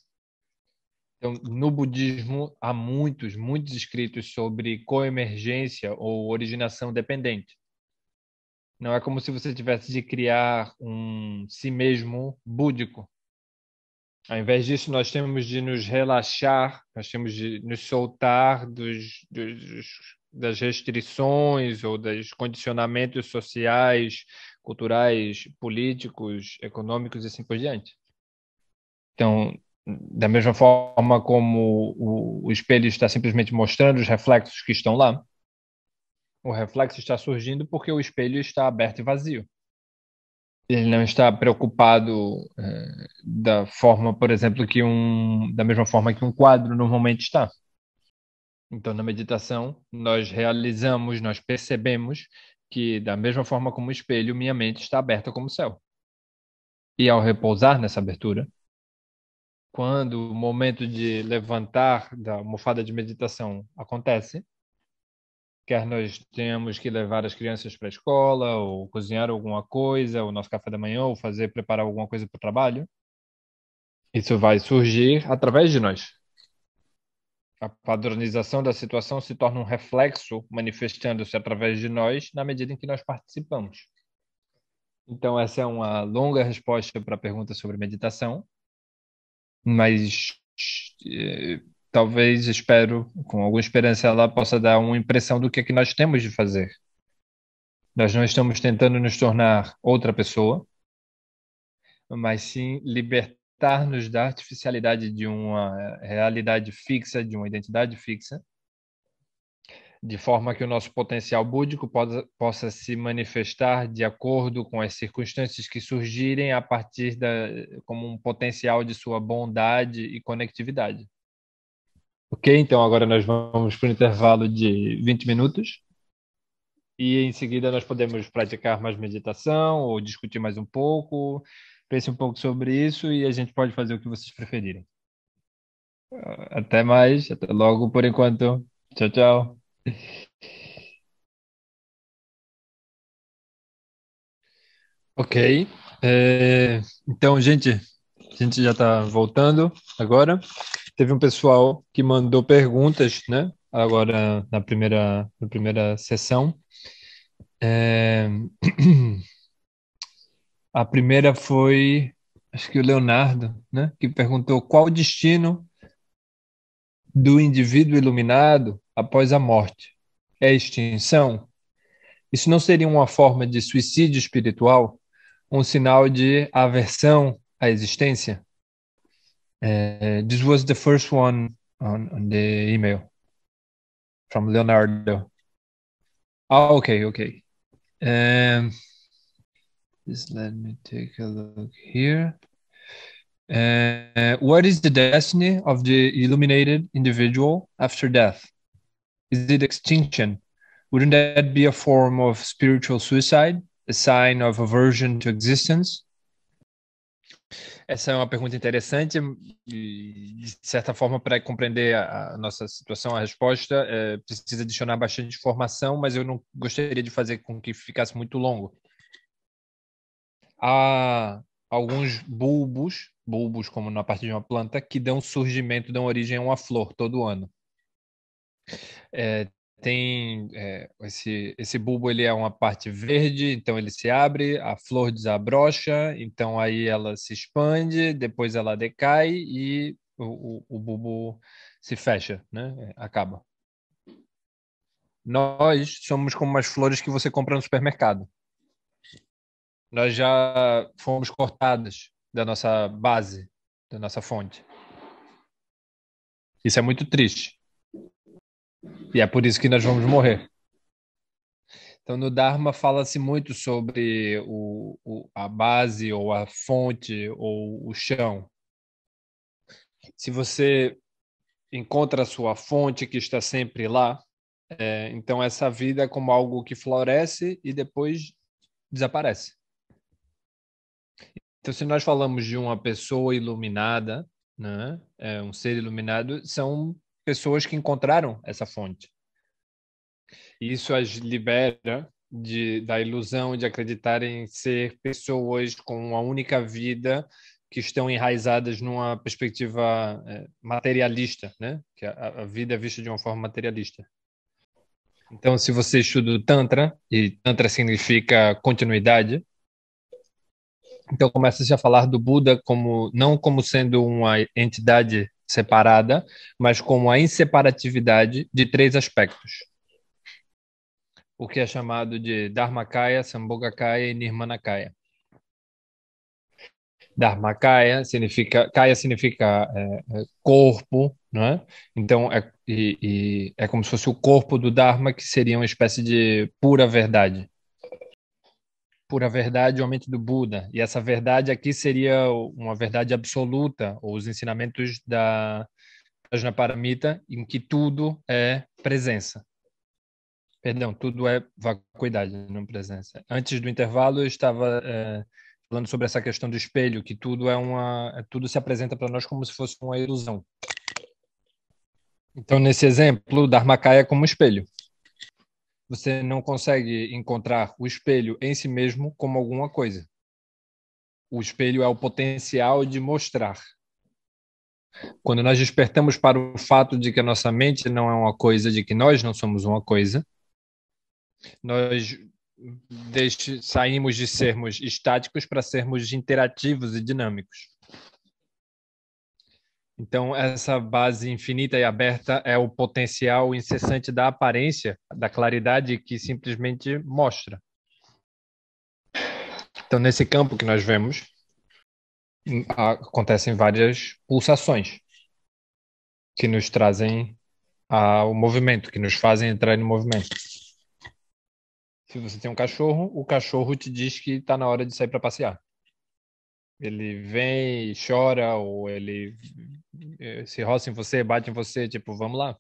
Então, no budismo há muitos, muitos escritos sobre coemergência ou originação dependente. Não é como se você tivesse de criar um si mesmo búdico. Ao invés disso, nós temos de nos relaxar, nós temos de nos soltar dos, dos, das restrições ou dos condicionamentos sociais, culturais, políticos, econômicos e assim por diante. Então, da mesma forma como o, o, espelho está simplesmente mostrando os reflexos que estão lá, o reflexo está surgindo porque o espelho está aberto e vazio. Ele não está preocupado eh, da forma, por exemplo, que um, da mesma forma que um quadro normalmente está. Então, na meditação, nós realizamos, nós percebemos que, da mesma forma como o espelho, minha mente está aberta como o céu. E ao repousar nessa abertura, quando o momento de levantar da almofada de meditação acontece, quer nós tenhamos que levar as crianças para a escola, ou cozinhar alguma coisa, o nosso café da manhã, ou fazer preparar alguma coisa para o trabalho, isso vai surgir através de nós. A padronização da situação se torna um reflexo manifestando-se através de nós na medida em que nós participamos. Então, essa é uma longa resposta para a pergunta sobre meditação mas eh, talvez, espero, com alguma esperança, ela possa dar uma impressão do que é que nós temos de fazer. Nós não estamos tentando nos tornar outra pessoa, mas sim libertar-nos da artificialidade de uma realidade fixa, de uma identidade fixa, de forma que o nosso potencial búdico possa, possa se manifestar de acordo com as circunstâncias que surgirem a partir da como um potencial de sua bondade e conectividade. Ok, então agora nós vamos para um intervalo de 20 minutos e em seguida nós podemos praticar mais meditação ou discutir mais um pouco, pense um pouco sobre isso e a gente pode fazer o que vocês preferirem. Até mais, até logo por enquanto. Tchau, tchau. Ok. É, então, gente, a gente já está voltando agora. Teve um pessoal que mandou perguntas, né? Agora na primeira, na primeira sessão. É, a primeira foi, acho que o Leonardo, né? Que perguntou qual o destino do indivíduo iluminado após a morte é extinção? Isso não seria uma forma de suicídio espiritual? Um sinal de aversão à existência? Uh, this was the first one on, on the email from Leonardo. Oh, okay, okay. Um, é, just let me take a look here. Uh, what is the destiny of the illuminated individual after death? is it extinction? Wouldn't that be a form of spiritual suicide, a sign of aversion to existence? Essa é uma pergunta interessante e, de certa forma, para compreender a, nossa situação, a resposta é, precisa adicionar bastante informação, mas eu não gostaria de fazer com que ficasse muito longo. Há alguns bulbos, bulbos como na parte de uma planta, que dão surgimento, dão origem a uma flor todo ano. É, tem é, esse, esse bulbo, ele é uma parte verde, então ele se abre, a flor desabrocha, então aí ela se expande, depois ela decai e o, o, o bulbo se fecha, né? Acaba. Nós somos como as flores que você compra no supermercado. Nós já fomos cortadas da nossa base, da nossa fonte. Isso é muito triste. E é por isso que nós vamos morrer. Então, no Dharma fala-se muito sobre o, o, a base, ou a fonte, ou o chão. Se você encontra a sua fonte que está sempre lá, é, então essa vida é como algo que floresce e depois desaparece. Então, se nós falamos de uma pessoa iluminada, né, é, um ser iluminado, são pessoas que encontraram essa fonte. isso as libera de, da ilusão de acreditarem ser pessoas com uma única vida que estão enraizadas numa perspectiva é, materialista, né? Que a, a vida é vista de uma forma materialista. Então, se você estuda o Tantra, e Tantra significa continuidade, então começa-se a falar do Buda como não como sendo uma entidade separada, mas como a inseparatividade de três aspectos. O que é chamado de Dharmakaya, Sambhogakaya e Nirmanakaya. Dharmakaya significa, kaya significa é, é, corpo, não é? Então é, e, e é como se fosse o corpo do Dharma, que seria uma espécie de pura verdade pura verdade ou a mente do Buda. E essa verdade aqui seria uma verdade absoluta, ou os ensinamentos da paramita em que tudo é presença. Perdão, tudo é vacuidade, não presença. Antes do intervalo, eu estava é, falando sobre essa questão do espelho, que tudo é uma, é, tudo se apresenta para nós como se fosse uma ilusão. Então, nesse exemplo, o Dharmakaya é como espelho você não consegue encontrar o espelho em si mesmo como alguma coisa. O espelho é o potencial de mostrar. Quando nós despertamos para o fato de que a nossa mente não é uma coisa, de que nós não somos uma coisa, nós deixe, saímos de sermos estáticos para sermos interativos e dinâmicos. Então, essa base infinita e aberta é o potencial incessante da aparência, da claridade que simplesmente mostra. Então, nesse campo que nós vemos, acontecem várias pulsações que nos trazem ao movimento, que nos fazem entrar no movimento. Se você tem um cachorro, o cachorro te diz que está na hora de sair para passear ele vem e chora, ou ele eh, se roça em você, bate em você, tipo, vamos lá.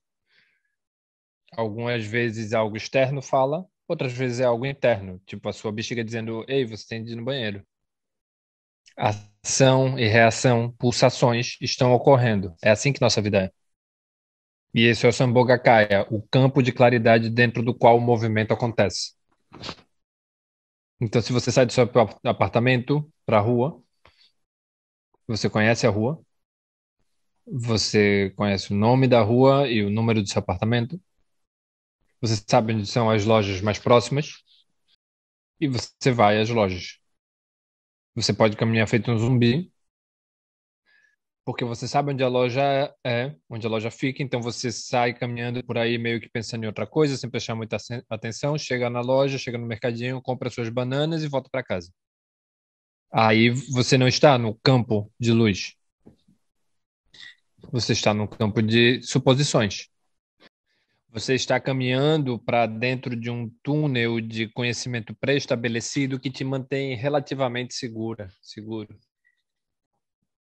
Algumas vezes é algo externo fala, outras vezes é algo interno, tipo a sua bexiga dizendo, ei, você tem de ir no banheiro. Ação e reação, pulsações estão ocorrendo. É assim que nossa vida é. E esse é o Sambogakaya, o campo de claridade dentro do qual o movimento acontece. Então, se você sai do seu apartamento para a rua, você conhece a rua? Você conhece o nome da rua e o número do seu apartamento? Você sabe onde são as lojas mais próximas? E você vai às lojas. Você pode caminhar feito um zumbi, porque você sabe onde a loja é, onde a loja fica, então você sai caminhando por aí meio que pensando em outra coisa, sem prestar muita atenção, chega na loja, chega no mercadinho, compra suas bananas e volta para casa. Aí você não está no campo de luz. Você está no campo de suposições. Você está caminhando para dentro de um túnel de conhecimento pré-estabelecido que te mantém relativamente segura, seguro.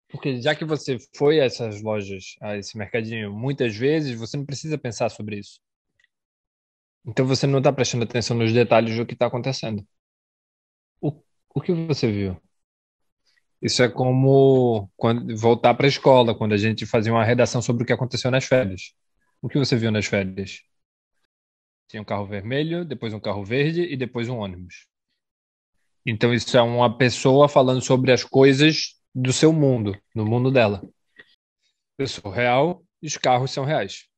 Porque já que você foi a essas lojas, a esse mercadinho, muitas vezes você não precisa pensar sobre isso. Então você não está prestando atenção nos detalhes do que está acontecendo. O, o que você viu? Isso é como quando, voltar para a escola, quando a gente fazia uma redação sobre o que aconteceu nas férias. O que você viu nas férias? Tinha um carro vermelho, depois um carro verde e depois um ônibus. Então, isso é uma pessoa falando sobre as coisas do seu mundo, no mundo dela. Eu sou real e os carros são reais.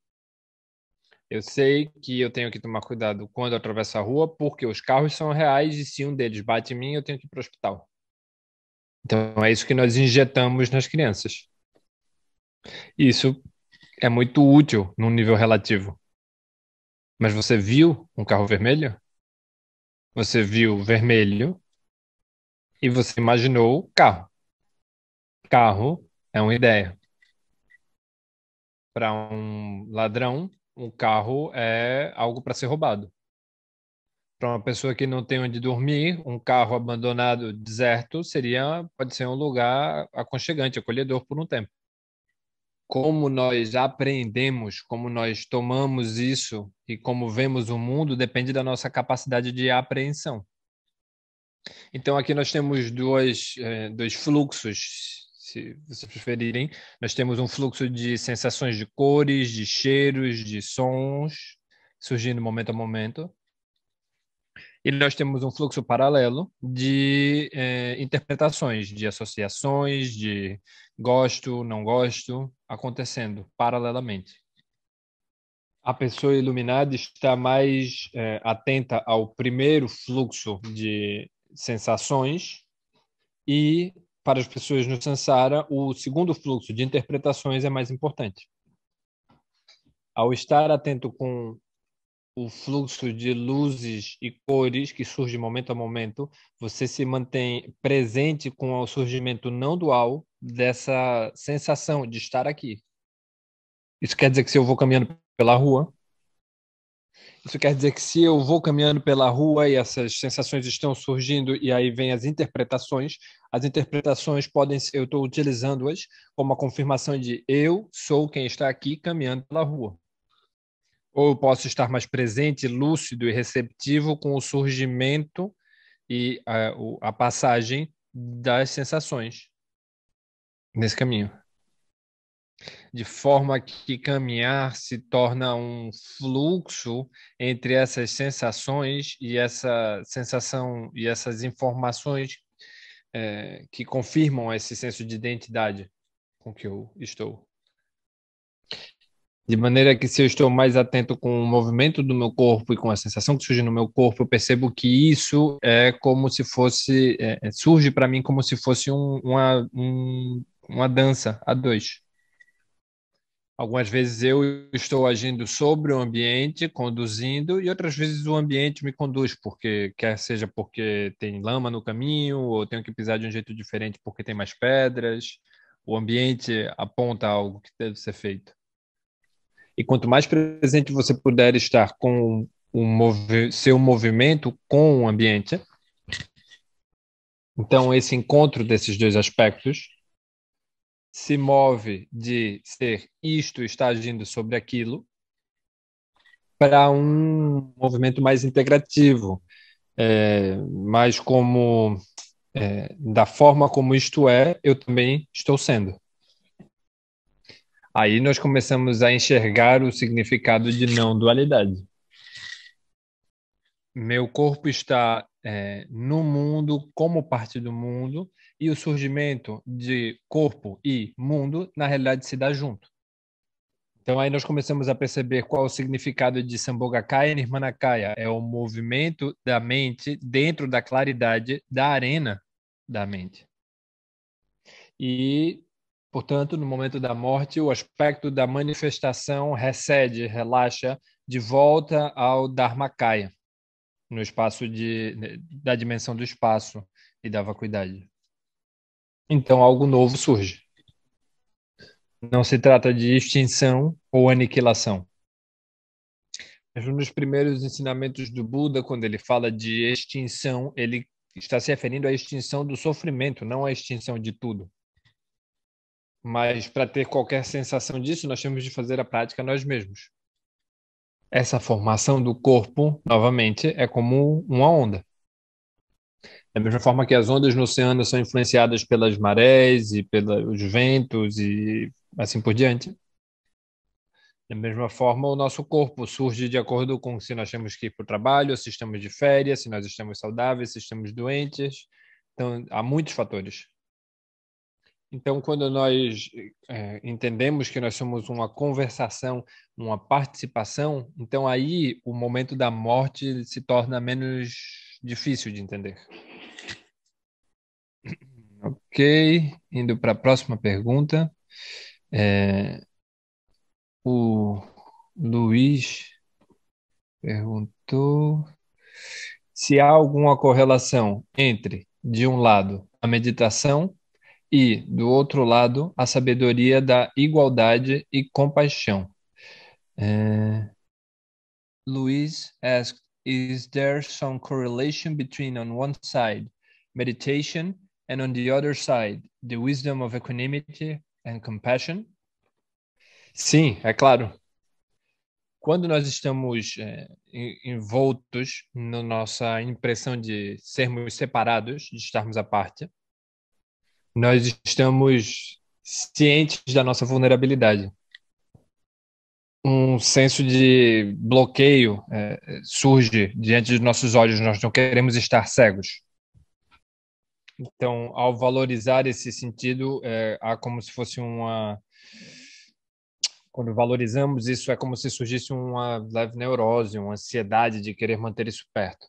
Eu sei que eu tenho que tomar cuidado quando eu atravesso a rua, porque os carros são reais e se um deles bate em mim, eu tenho que ir para o hospital. Então é isso que nós injetamos nas crianças. isso é muito útil num nível relativo. Mas você viu um carro vermelho? Você viu vermelho e você imaginou carro. Carro é uma ideia. Para um ladrão, um carro é algo para ser roubado para uma pessoa que não tem onde dormir, um carro abandonado, deserto, seria pode ser um lugar aconchegante, acolhedor por um tempo. Como nós aprendemos, como nós tomamos isso e como vemos o mundo depende da nossa capacidade de apreensão. Então aqui nós temos dois, é, dois fluxos, se vocês preferirem. Nós temos um fluxo de sensações de cores, de cheiros, de sons, surgindo momento a momento e nós temos um fluxo paralelo de é, interpretações, de associações, de gosto, não gosto, acontecendo paralelamente. A pessoa iluminada está mais é, atenta ao primeiro fluxo de sensações e para as pessoas no Sansara, o segundo fluxo de interpretações é mais importante. Ao estar atento com o fluxo de luzes e cores que surge momento a momento, você se mantém presente com o surgimento não dual dessa sensação de estar aqui. Isso quer dizer que se eu vou caminhando pela rua, isso quer dizer que se eu vou caminhando pela rua e essas sensações estão surgindo e aí vem as interpretações, as interpretações podem ser, eu estou utilizando-as como a confirmação de eu sou quem está aqui caminhando pela rua. Ou eu posso estar mais presente, lúcido e receptivo com o surgimento e a, é, a passagem das sensações nesse caminho. De forma que caminhar se torna um fluxo entre essas sensações e essa sensação e essas informações é, que confirmam esse senso de identidade com que eu estou. De maneira que, se eu estou mais atento com o movimento do meu corpo e com a sensação que surge no meu corpo, eu percebo que isso é como se fosse. É, é surge para mim como se fosse um, uma, um, uma dança a dois. Algumas vezes eu estou agindo sobre o ambiente, conduzindo, e outras vezes o ambiente me conduz, porque quer seja porque tem lama no caminho, ou tenho que pisar de um jeito diferente porque tem mais pedras, o ambiente aponta algo que deve ser feito. E quanto mais presente você puder estar com o movi seu movimento com o ambiente, então esse encontro desses dois aspectos se move de ser isto está agindo sobre aquilo para um movimento mais integrativo, é, mais como é, da forma como isto é, eu também estou sendo. Aí nós começamos a enxergar o significado de não dualidade. Meu corpo está é, no mundo como parte do mundo e o surgimento de corpo e mundo na realidade se dá junto. Então aí nós começamos a perceber qual o significado de Sambhogakaya e Nirmanakaya. É o movimento da mente dentro da claridade da arena da mente. E Portanto, no momento da morte, o aspecto da manifestação recede, relaxa, de volta ao Dharmakaya, no espaço de, né, da dimensão do espaço e da vacuidade. Então, algo novo surge. Não se trata de extinção ou aniquilação. Mas nos primeiros ensinamentos do Buda, quando ele fala de extinção, ele está se referindo à extinção do sofrimento, não à extinção de tudo. Mas para ter qualquer sensação disso, nós temos de fazer a prática nós mesmos. Essa formação do corpo, novamente, é como uma onda. Da mesma forma que as ondas no oceano são influenciadas pelas marés e pelos ventos e assim por diante, da mesma forma, o nosso corpo surge de acordo com se nós temos que ir para o trabalho, se estamos de férias, se nós estamos saudáveis, se estamos doentes. Então, há muitos fatores. Então, quando nós é, entendemos que nós somos uma conversação, uma participação, então aí o momento da morte se torna menos difícil de entender. Ok, indo para a próxima pergunta. É, o Luiz perguntou se há alguma correlação entre, de um lado, a meditação e, do outro lado, a sabedoria da igualdade e compaixão. Uh, é, Luis asked, is there some correlation between on one side meditation and on the other side the wisdom of equanimity and compassion? Sim, é claro. Quando nós estamos é, envoltos na nossa impressão de sermos separados, de estarmos à parte, nós estamos cientes da nossa vulnerabilidade. Um senso de bloqueio é, surge diante dos nossos olhos, nós não queremos estar cegos. Então, ao valorizar esse sentido, é, há como se fosse uma. Quando valorizamos isso, é como se surgisse uma leve neurose, uma ansiedade de querer manter isso perto.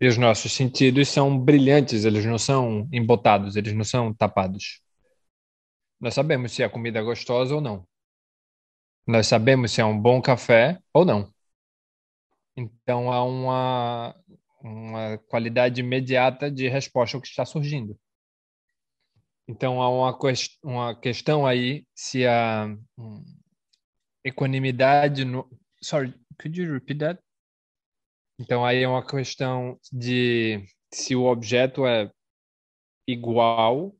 E os nossos sentidos são brilhantes, eles não são embotados, eles não são tapados. Nós sabemos se a é comida é gostosa ou não. Nós sabemos se é um bom café ou não. Então há uma, uma qualidade imediata de resposta ao que está surgindo. Então há uma, quest uma questão aí se a um, equanimidade no. Sorry, could you repeat that? Então aí é uma questão de se o objeto é igual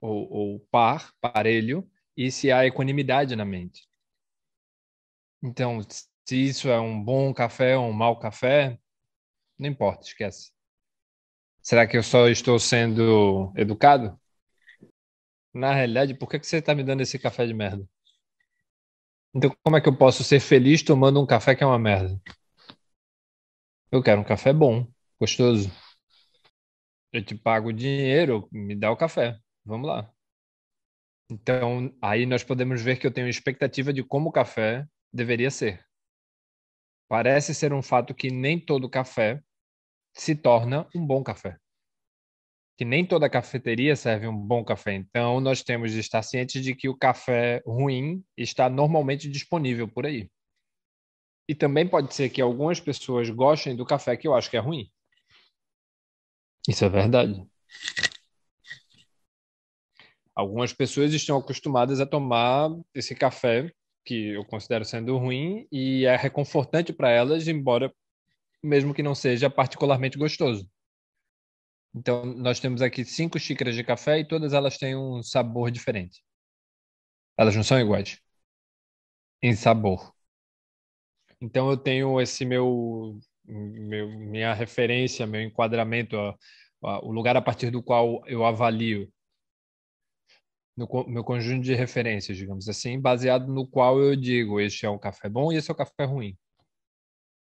ou, ou par, parelho, e se há equanimidade na mente. Então, se isso é um bom café ou um mau café, não importa, esquece. Será que eu só estou sendo educado? Na realidade, por que, que você está me dando esse café de merda? Então, como é que eu posso ser feliz tomando um café que é uma merda? Eu quero um café bom, gostoso. Eu te pago o dinheiro, me dá o café. Vamos lá. Então, aí nós podemos ver que eu tenho expectativa de como o café deveria ser. Parece ser um fato que nem todo café se torna um bom café. Que nem toda cafeteria serve um bom café. Então, nós temos de estar cientes de que o café ruim está normalmente disponível por aí. E também pode ser que algumas pessoas gostem do café que eu acho que é ruim. Isso é verdade. Algumas pessoas estão acostumadas a tomar esse café que eu considero sendo ruim e é reconfortante para elas, embora mesmo que não seja particularmente gostoso. Então, nós temos aqui cinco xícaras de café e todas elas têm um sabor diferente. Elas não são iguais em sabor. Então eu tenho esse meu, meu minha referência, meu enquadramento, a, a, o lugar a partir do qual eu avalio no meu conjunto de referências, digamos assim, baseado no qual eu digo este é um café bom e esse é um café ruim.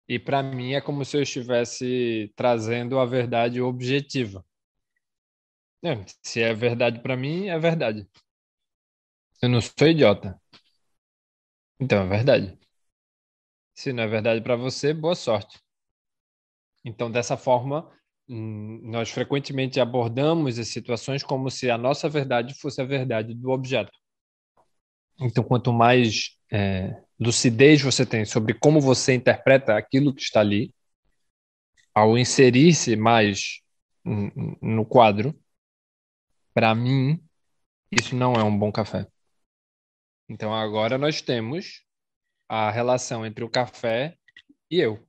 E para mim é como se eu estivesse trazendo a verdade objetiva. É, se é verdade para mim, é verdade. Eu não sou idiota. Então é verdade. Se não é verdade para você, boa sorte. Então, dessa forma, hum, nós frequentemente abordamos as situações como se a nossa verdade fosse a verdade do objeto. Então, quanto mais é, lucidez você tem sobre como você interpreta aquilo que está ali, ao inserir-se mais hum, hum, no quadro, para mim, isso não é um bom café. Então, agora nós temos a relação entre o café e eu.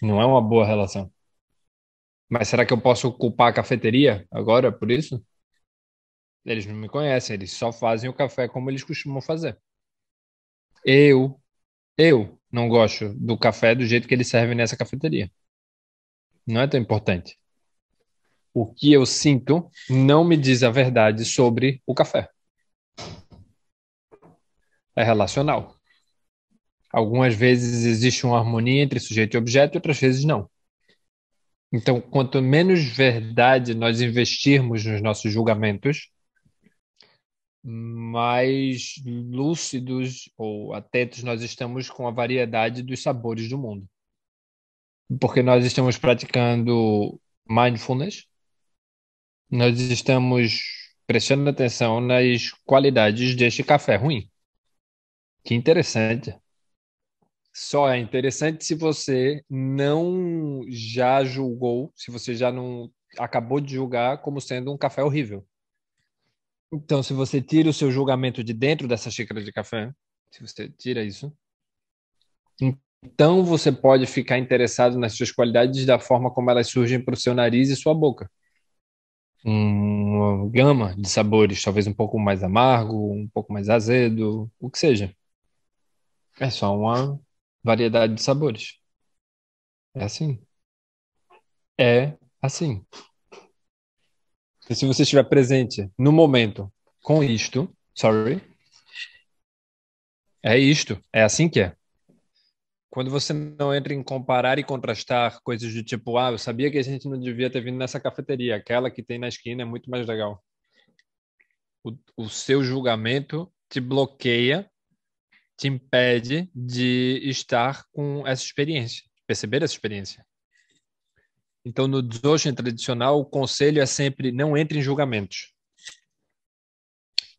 Não é uma boa relação. Mas será que eu posso culpar a cafeteria agora por isso? Eles não me conhecem, eles só fazem o café como eles costumam fazer. Eu, eu não gosto do café do jeito que eles servem nessa cafeteria. Não é tão importante. O que eu sinto não me diz a verdade sobre o café é relacional. Algumas vezes existe uma harmonia entre sujeito e objeto, outras vezes não. Então, quanto menos verdade nós investirmos nos nossos julgamentos, mais lúcidos ou atentos nós estamos com a variedade dos sabores do mundo. Porque nós estamos praticando mindfulness, nós estamos prestando atenção nas qualidades deste café ruim. Que interessante. Só é interessante se você não já julgou, se você já não acabou de julgar como sendo um café horrível. Então, se você tira o seu julgamento de dentro dessa xícara de café, se você tira isso, então você pode ficar interessado nas suas qualidades da forma como elas surgem para o seu nariz e sua boca. Uma gama de sabores, talvez um pouco mais amargo, um pouco mais azedo, o que seja. É só uma variedade de sabores. É assim. É assim. E se você estiver presente no momento com isto, sorry, é isto. É assim que é. Quando você não entra em comparar e contrastar coisas do tipo, ah, eu sabia que a gente não devia ter vindo nessa cafeteria, aquela que tem na esquina é muito mais legal. O, o seu julgamento te bloqueia te impede de estar com essa experiência, perceber essa experiência. Então, no Dzogchen tradicional, o conselho é sempre não entre em julgamentos.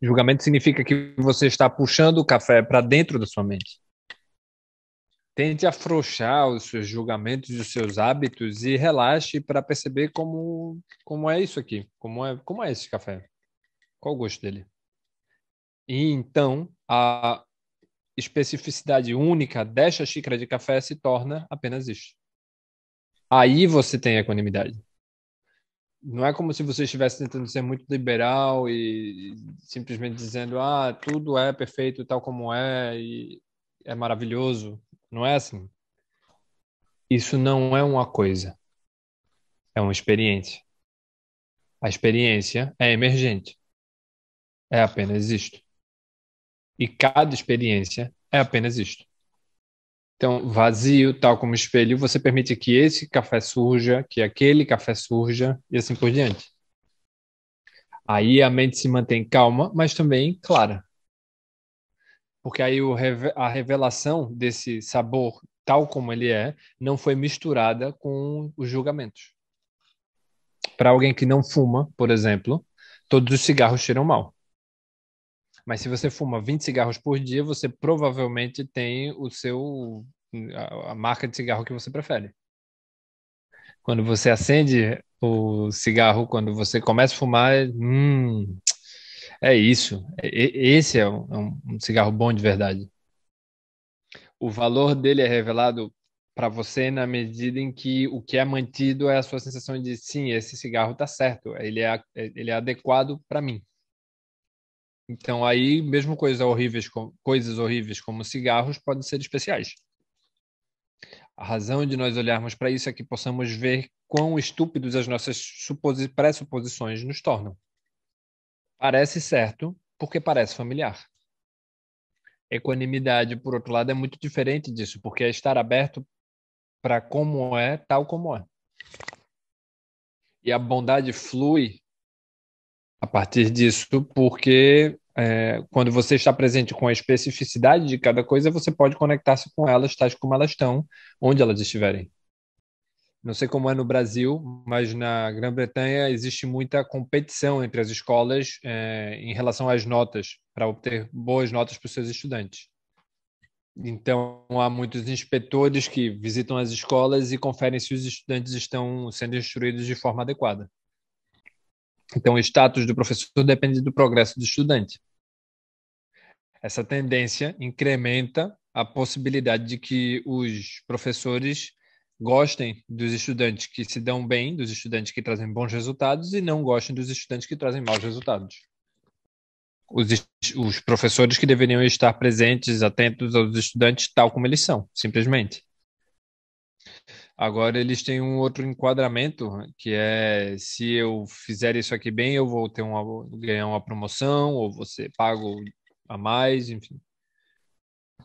Julgamento significa que você está puxando o café para dentro da sua mente. Tente afrouxar os seus julgamentos e os seus hábitos e relaxe para perceber como, como é isso aqui, como é, como é esse café, qual o gosto dele. E então, a, especificidade única desta xícara de café se torna apenas isto. Aí você tem equanimidade. Não é como se você estivesse tentando ser muito liberal e simplesmente dizendo, ah, tudo é perfeito tal como é e é maravilhoso. Não é assim. Isso não é uma coisa. É uma experiência. A experiência é emergente. É apenas isto e cada experiência é apenas isto. Então, vazio, tal como espelho, você permite que esse café surja, que aquele café surja e assim por diante. Aí a mente se mantém calma, mas também clara. Porque aí a revelação desse sabor, tal como ele é, não foi misturada com os julgamentos. Para alguém que não fuma, por exemplo, todos os cigarros cheiram mal. Mas se você fuma 20 cigarros por dia, você provavelmente tem o seu a, a marca de cigarro que você prefere. Quando você acende o cigarro, quando você começa a fumar, hum, é isso. É, esse é, é um, um cigarro bom de verdade. O valor dele é revelado para você na medida em que o que é mantido é a sua sensação de sim, esse cigarro está certo, ele é, ele é adequado para mim. Então, aí, mesmo coisas horríveis, coisas horríveis como cigarros podem ser especiais. A razão de nós olharmos para isso é que possamos ver quão estúpidos as nossas pressuposições nos tornam. Parece certo, porque parece familiar. Equanimidade, por outro lado, é muito diferente disso, porque é estar aberto para como é, tal como é. E a bondade flui a partir disso, porque é, quando você está presente com a especificidade de cada coisa, você pode conectar-se com elas, tais como elas estão, onde elas estiverem. Não sei como é no Brasil, mas na Grã-Bretanha existe muita competição entre as escolas é, em relação às notas, para obter boas notas para os seus estudantes. Então, há muitos inspetores que visitam as escolas e conferem se os estudantes estão sendo instruídos de forma adequada. Então, o status do professor depende do progresso do estudante. Essa tendência incrementa a possibilidade de que os professores gostem dos estudantes que se dão bem, dos estudantes que trazem bons resultados, e não gostem dos estudantes que trazem maus resultados. Os, os, professores que deveriam estar presentes, atentos aos estudantes, tal como eles são, simplesmente. Agora eles têm um outro enquadramento, que é se eu fizer isso aqui bem, eu vou ter uma, ganhar uma promoção, ou você pago a mais, enfim.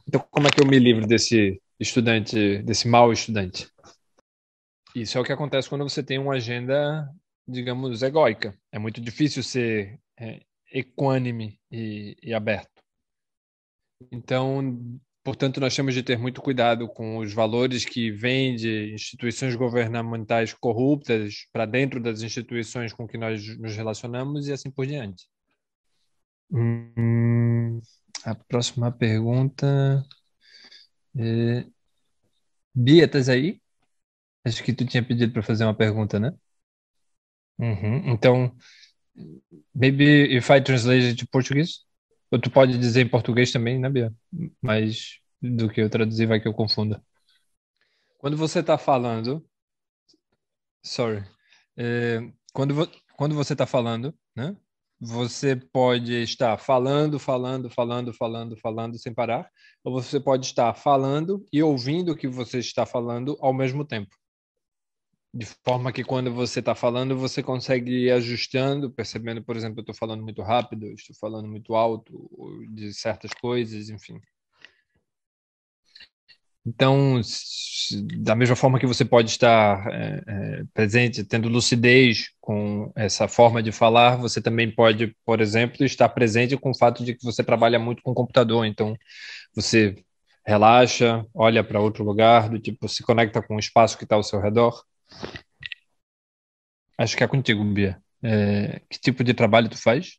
Então, como é que eu me livro desse estudante, desse mau estudante? Isso é o que acontece quando você tem uma agenda, digamos, egóica. É muito difícil ser é, equânime e, e aberto. Então, Portanto, nós temos de ter muito cuidado com os valores que vêm de instituições governamentais corruptas para dentro das instituições com que nós nos relacionamos e assim por diante. Hum, a próxima pergunta. É... Bia, estás aí? Acho que tu tinha pedido para fazer uma pergunta, né? Uhum. Então, maybe if I translate it to Portuguese. Ou tu pode dizer em português também, né, Bia? Mas do que eu traduzir vai que eu confunda. Quando você está falando. Sorry. É, quando, vo... quando você está falando, né? Você pode estar falando, falando, falando, falando, falando sem parar, ou você pode estar falando e ouvindo o que você está falando ao mesmo tempo de forma que quando você está falando, você consegue ir ajustando, percebendo, por exemplo, eu estou falando muito rápido, estou falando muito alto de certas coisas, enfim. Então, da mesma forma que você pode estar é, é, presente, tendo lucidez com essa forma de falar, você também pode, por exemplo, estar presente com o fato de que você trabalha muito com computador. Então, você relaxa, olha para outro lugar, do tipo, se conecta com o espaço que está ao seu redor. Acho que é contigo, Bia. É, que tipo de trabalho tu faz?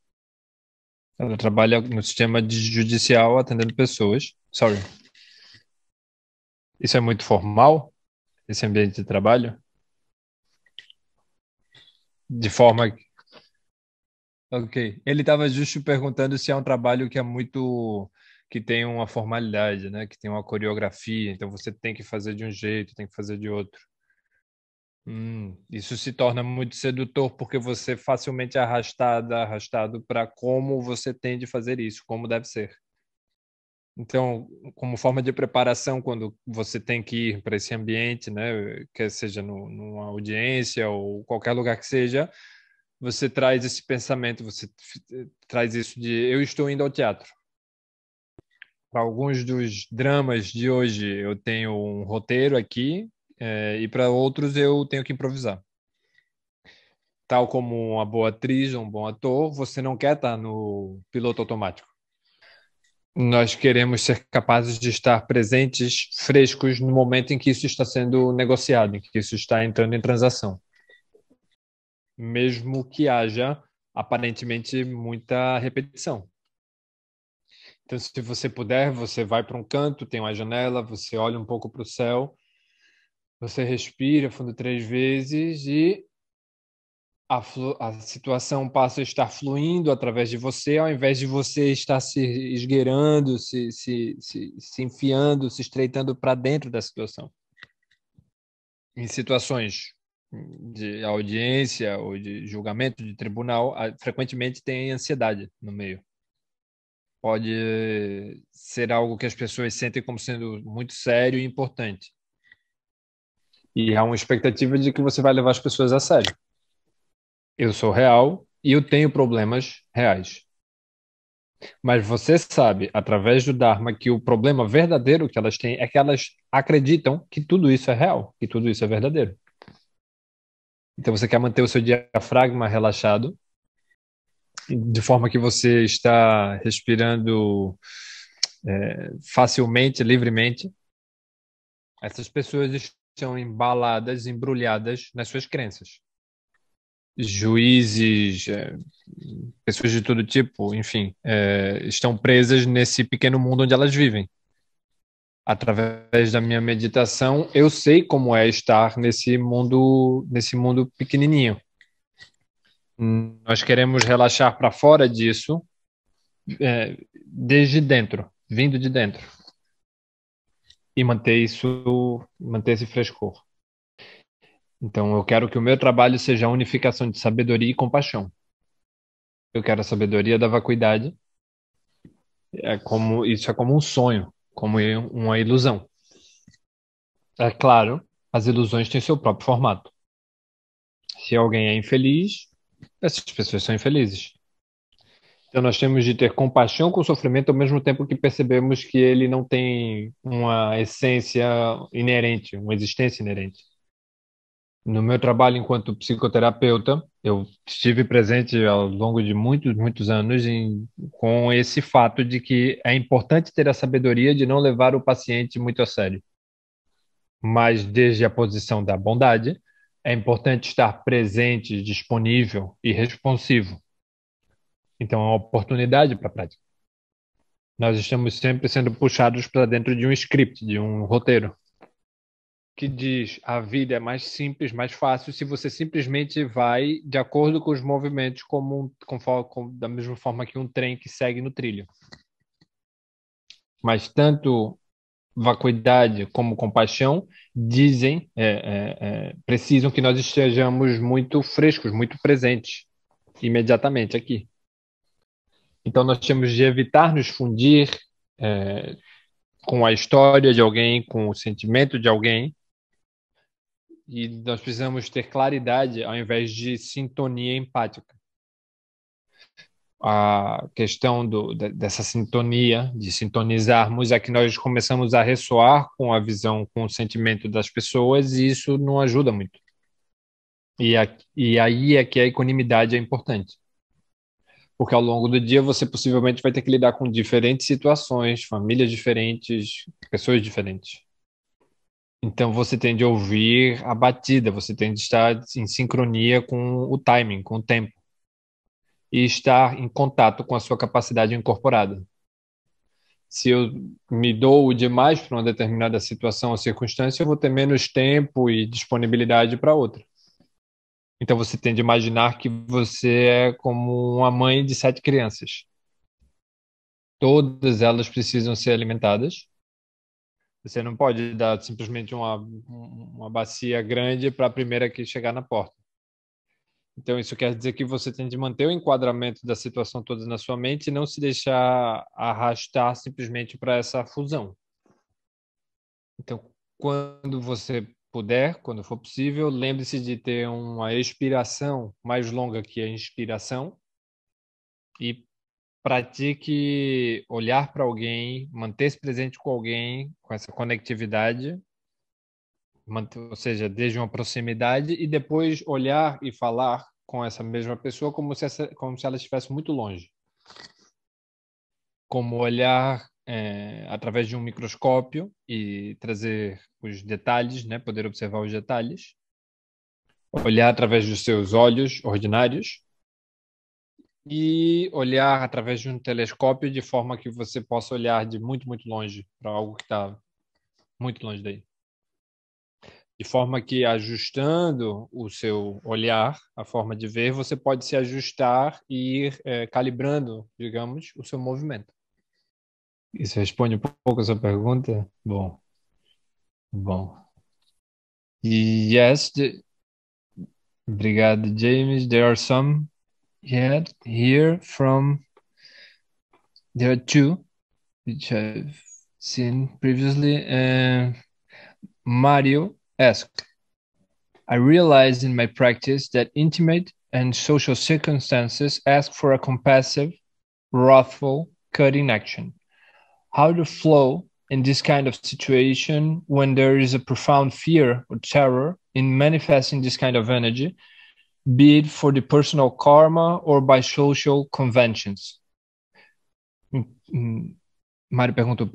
Ela trabalha no sistema judicial atendendo pessoas. Sorry. Isso é muito formal? Esse ambiente de trabalho? De forma. Ok. Ele estava justo perguntando se é um trabalho que é muito. que tem uma formalidade, né? Que tem uma coreografia. Então você tem que fazer de um jeito, tem que fazer de outro. Hum, isso se torna muito sedutor porque você é facilmente arrastada, arrastado para como você tem de fazer isso, como deve ser. Então, como forma de preparação, quando você tem que ir para esse ambiente, né, quer seja no, numa audiência ou qualquer lugar que seja, você traz esse pensamento, você traz isso de eu estou indo ao teatro. Para alguns dos dramas de hoje, eu tenho um roteiro aqui, é, e para outros eu tenho que improvisar. Tal como uma boa atriz, um bom ator, você não quer estar no piloto automático. Nós queremos ser capazes de estar presentes, frescos, no momento em que isso está sendo negociado, em que isso está entrando em transação. Mesmo que haja, aparentemente, muita repetição. Então, se você puder, você vai para um canto, tem uma janela, você olha um pouco para o céu você respira fundo três vezes e a, a, situação passa a estar fluindo através de você, ao invés de você estar se esgueirando, se, se, se, se enfiando, se estreitando para dentro da situação. Em situações de audiência ou de julgamento de tribunal, frequentemente tem ansiedade no meio. Pode ser algo que as pessoas sentem como sendo muito sério e importante. E há uma expectativa de que você vai levar as pessoas a sério. Eu sou real e eu tenho problemas reais. Mas você sabe, através do Dharma, que o problema verdadeiro que elas têm é que elas acreditam que tudo isso é real, que tudo isso é verdadeiro. Então você quer manter o seu diafragma relaxado, de forma que você está respirando é, facilmente, livremente. Essas pessoas estão embaladas, embrulhadas nas suas crenças. Juízes, eh, pessoas de todo tipo, enfim, eh, estão presas nesse pequeno mundo onde elas vivem. Através da minha meditação, eu sei como é estar nesse mundo, nesse mundo pequenininho. Nós queremos relaxar para fora disso, eh, desde dentro, vindo de dentro e manter isso, manter esse frescor. Então eu quero que o meu trabalho seja a unificação de sabedoria e compaixão. Eu quero a sabedoria da vacuidade. É como isso é como um sonho, como uma ilusão. É claro, as ilusões têm seu próprio formato. Se alguém é infeliz, essas pessoas são infelizes. Então nós temos de ter compaixão com o sofrimento ao mesmo tempo que percebemos que ele não tem uma essência inerente, uma existência inerente. No meu trabalho enquanto psicoterapeuta, eu estive presente ao longo de muitos, muitos anos em, com esse fato de que é importante ter a sabedoria de não levar o paciente muito a sério. Mas desde a posição da bondade, é importante estar presente, disponível e responsivo. Então é uma oportunidade para a prática. Nós estamos sempre sendo puxados para dentro de um script, de um roteiro, que diz a vida é mais simples, mais fácil, se você simplesmente vai de acordo com os movimentos, como, um, com, da mesma forma que um trem que segue no trilho. Mas tanto vacuidade como compaixão dizem, é, é, é, precisam que nós estejamos muito frescos, muito presentes, imediatamente aqui. Então, nós temos de evitar nos fundir é, com a história de alguém, com o sentimento de alguém. E nós precisamos ter claridade ao invés de sintonia empática. A questão do, dessa sintonia, de sintonizarmos, é que nós começamos a ressoar com a visão, com o sentimento das pessoas, e isso não ajuda muito. E, a, e aí é que a equanimidade é importante porque ao longo do dia você possivelmente vai ter que lidar com diferentes situações, famílias diferentes, pessoas diferentes. Então você tem de ouvir a batida, você tem de estar em sincronia com o timing, com o tempo. E estar em contato com a sua capacidade incorporada. Se eu me dou demais para uma determinada situação ou circunstância, eu vou ter menos tempo e disponibilidade para outra. Então você tende a imaginar que você é como uma mãe de sete crianças. Todas elas precisam ser alimentadas. Você não pode dar simplesmente uma, uma bacia grande para a primeira que chegar na porta. Então, isso quer dizer que você tem de manter o enquadramento da situação toda na sua mente e não se deixar arrastar simplesmente para essa fusão. Então, quando você puder, quando for possível, lembre-se de ter uma expiração mais longa que a inspiração e pratique olhar para alguém, manter-se presente com alguém, com essa conectividade, ou seja, desde uma proximidade e depois olhar e falar com essa mesma pessoa como se, essa, como se ela estivesse muito longe. Como olhar é, através de um microscópio e trazer os detalhes, né, poder observar os detalhes, olhar através dos seus olhos ordinários e olhar através de um telescópio de forma que você possa olhar de muito, muito longe para algo que está muito longe daí. De forma que, ajustando o seu olhar, a forma de ver, você pode se ajustar e ir é, calibrando, digamos, o seu movimento. Isso responde um pouco a sua pergunta? Bom, bom. Yes, the, obrigado, James. There are some yet here from. There are two, which I've seen previously. Uh, Mario asked, I realized in my practice that intimate and social circumstances ask for a compassive, wrathful, cutting action. how to flow in this kind of situation when there is a profound fear or terror in manifesting this kind of energy, be it for the personal karma or by social conventions. Hum, hum, Mário perguntou: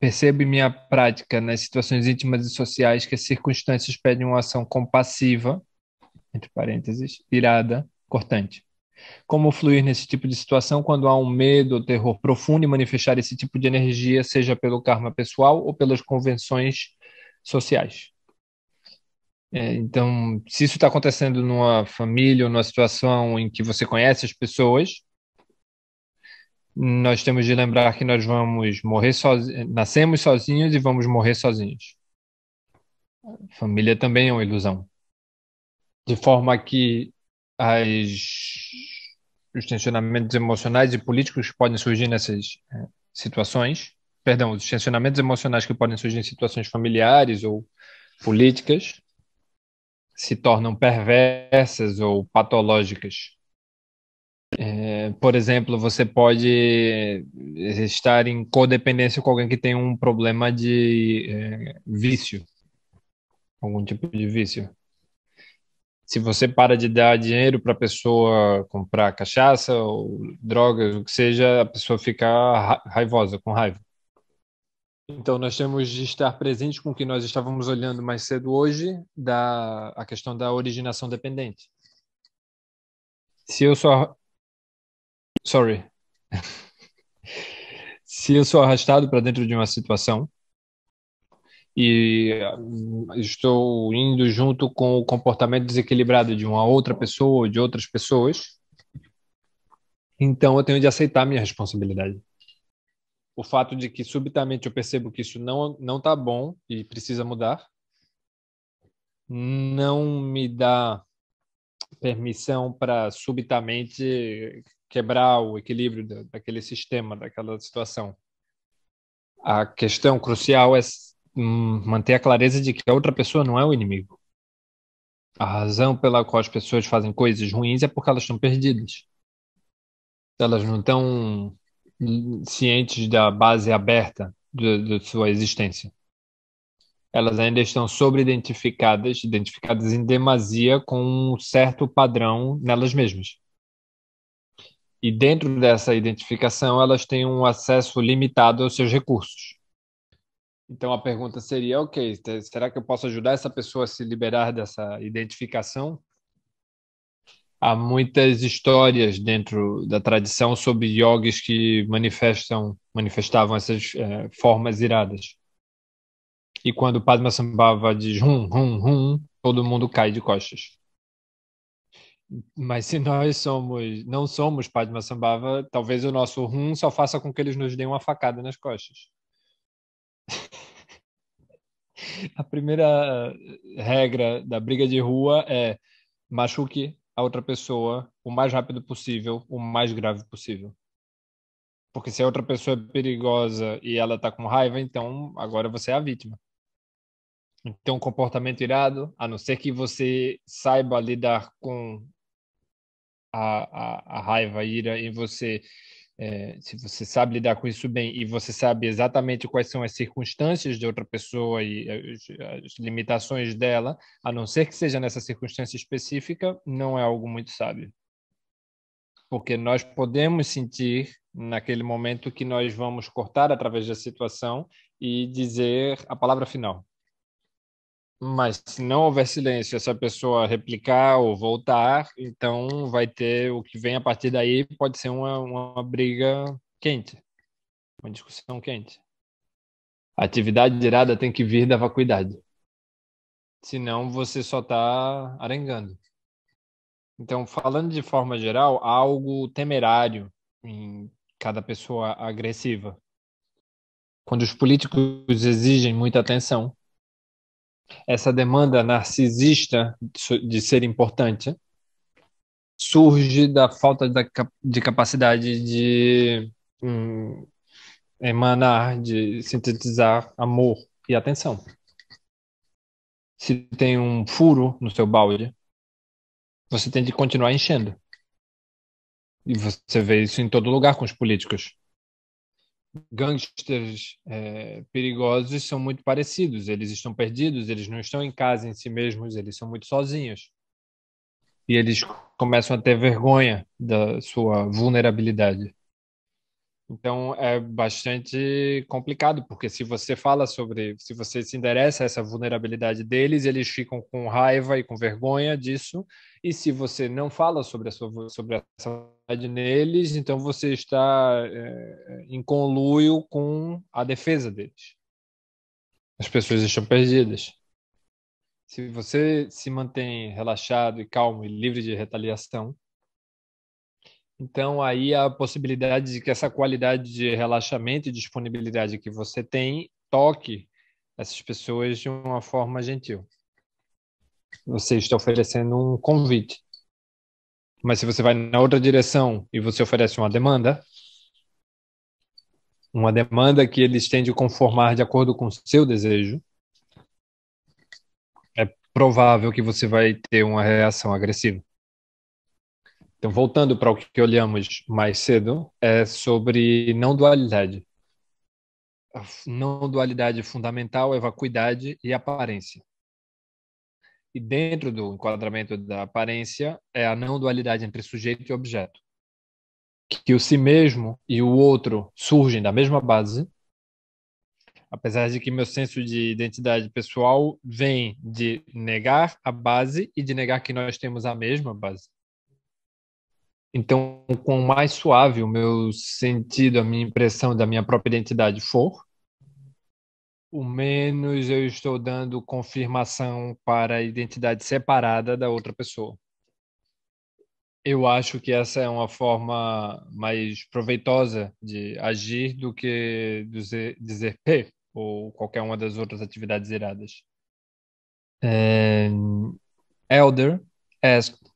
percebe minha prática nas situações íntimas e sociais que as circunstâncias pedem uma ação compassiva, entre parênteses, irada, cortante. Como fluir nesse tipo de situação quando há um medo ou terror profundo e manifestar esse tipo de energia, seja pelo karma pessoal ou pelas convenções sociais? É, então, se isso está acontecendo numa família ou numa situação em que você conhece as pessoas, nós temos de lembrar que nós vamos morrer sozinhos, nascemos sozinhos e vamos morrer sozinhos. Família também é uma ilusão. De forma que as, os tensionamentos emocionais e políticos que podem surgir nessas eh, situações, perdão, os tensionamentos emocionais que podem surgir em situações familiares ou políticas se tornam perversas ou patológicas. É, por exemplo, você pode eh, estar em codependência com alguém que tem um problema de é, vício, algum tipo de vício se você para de dar dinheiro para a pessoa comprar cachaça ou drogas, o que seja, a pessoa fica raivosa, com raiva. Então, nós temos de estar presentes com o que nós estávamos olhando mais cedo hoje, da a questão da originação dependente. Se eu sou Sorry. se eu sou arrastado para dentro de uma situação, e hum, estou indo junto com o comportamento desequilibrado de uma outra pessoa ou de outras pessoas, então eu tenho de aceitar minha responsabilidade. O fato de que subitamente eu percebo que isso não não está bom e precisa mudar não me dá permissão para subitamente quebrar o equilíbrio daquele sistema, daquela situação. A questão crucial é Hum, manter a clareza de que a outra pessoa não é o inimigo. A razão pela qual as pessoas fazem coisas ruins é porque elas estão perdidas. Elas não estão cientes da base aberta de, sua existência. Elas ainda estão sobre-identificadas, identificadas em demasia com um certo padrão nelas mesmas. E dentro dessa identificação, elas têm um acesso limitado aos seus recursos então a pergunta seria, ok, será que eu posso ajudar essa pessoa a se liberar dessa identificação? Há muitas histórias dentro da tradição sobre yogis que manifestam, manifestavam essas é, formas iradas. E quando o Padmasambhava diz rum rum rum, todo mundo cai de costas. Mas se nós somos, não somos Padmasambhava, talvez o nosso rum só faça com que eles nos deem uma facada nas costas a primeira eh, regra da briga de rua é machuque a outra pessoa o mais rápido possível, o mais grave possível. Porque se a outra pessoa é perigosa e ela tá com raiva, então agora você é a vítima. Então, um comportamento irado, a não ser que você saiba lidar com a, a, a raiva, a ira em você é, se você sabe lidar com isso bem e você sabe exatamente quais são as circunstâncias de outra pessoa e as, eh, eh, as, limitações dela, a não ser que seja nessa circunstância específica, não é algo muito sábio. Porque nós podemos sentir naquele momento que nós vamos cortar através da situação e dizer a palavra final. Mas se não houver silêncio, essa pessoa replicar ou voltar, então vai ter o que vem a partir daí pode ser uma, uma briga quente, uma discussão quente. A atividade irada tem que vir da vacuidade. Senão você só está arengando. Então, falando de forma geral, há algo temerário em cada pessoa agressiva. Quando os políticos exigem muita atenção, essa demanda narcisista de ser importante surge da falta de capacidade de hum, emanar, de sintetizar amor e atenção. Se tem um furo no seu balde, você tem de continuar enchendo. E você vê isso em todo lugar com os políticos gangsters é, perigosos são muito parecidos. Eles estão perdidos, eles não estão em casa em si mesmos, eles são muito sozinhos. E eles começam a ter vergonha da sua vulnerabilidade. Então é bastante complicado, porque se você fala sobre, se você se endereça a essa vulnerabilidade deles, eles ficam com raiva e com vergonha disso. E se você não fala sobre a sua sobre essa neles, então você está é, é, em conluio com a defesa deles. As pessoas estão perdidas. Se você se mantém relaxado e calmo e livre de retaliação, então, aí a possibilidade de que essa qualidade de relaxamento e disponibilidade que você tem toque essas pessoas de uma forma gentil. Você está oferecendo um convite. Mas se você vai na outra direção e você oferece uma demanda, uma demanda que eles tendem a conformar de acordo com o seu desejo, é provável que você vai ter uma reação agressiva. Então, voltando para o que olhamos mais cedo, é sobre não dualidade. A não dualidade fundamental é vacuidade e aparência. E dentro do enquadramento da aparência é a não dualidade entre sujeito e objeto. Que o si mesmo e o outro surgem da mesma base, apesar de que meu senso de identidade pessoal vem de negar a base e de negar que nós temos a mesma base. Então, quanto mais suave o meu sentido, a minha impressão da minha própria identidade for, o menos eu estou dando confirmação para a identidade separada da outra pessoa. Eu acho que essa é uma forma mais proveitosa de agir do que dizer, dizer P ou qualquer uma das outras atividades iradas. É, Elder asked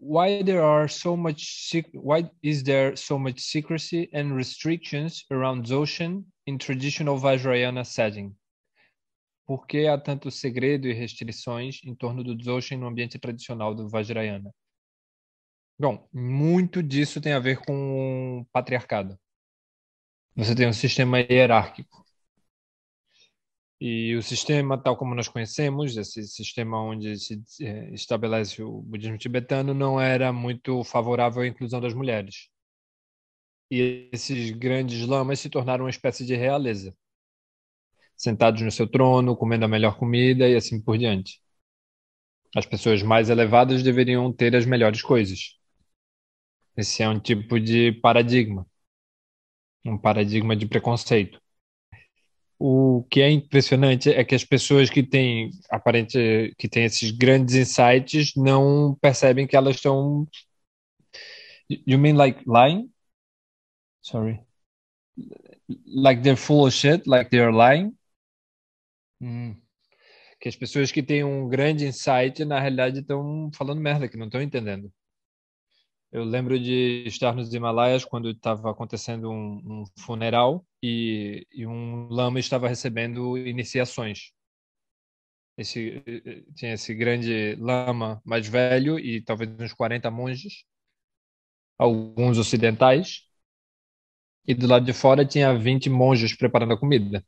why there are so much why is there so much secrecy and restrictions around Dzogchen in traditional Vajrayana setting? Por que há tanto segredo e restrições em torno do Dzogchen no ambiente tradicional do Vajrayana? Bom, muito disso tem a ver com o patriarcado. Você tem um sistema hierárquico e o sistema, tal como nós conhecemos, esse sistema onde se eh, estabelece o budismo tibetano, não era muito favorável à inclusão das mulheres. E esses grandes lamas se tornaram uma espécie de realeza, sentados no seu trono, comendo a melhor comida e assim por diante. As pessoas mais elevadas deveriam ter as melhores coisas. Esse é um tipo de paradigma, um paradigma de preconceito. O que é impressionante é que as pessoas que têm aparente que têm esses grandes insights não percebem que elas estão You mean like lying? Sorry. Like they're full of shit, like they're lying? Hum. Que as pessoas que têm um grande insight, na realidade, estão falando merda, que não estão entendendo. Eu lembro de estar nos Himalaias quando estava acontecendo um, um funeral e, e, um lama estava recebendo iniciações. Esse, eh, eh, tinha esse grande lama mais velho e talvez uns 40 monges, alguns ocidentais, e do lado de fora tinha 20 monges preparando a comida.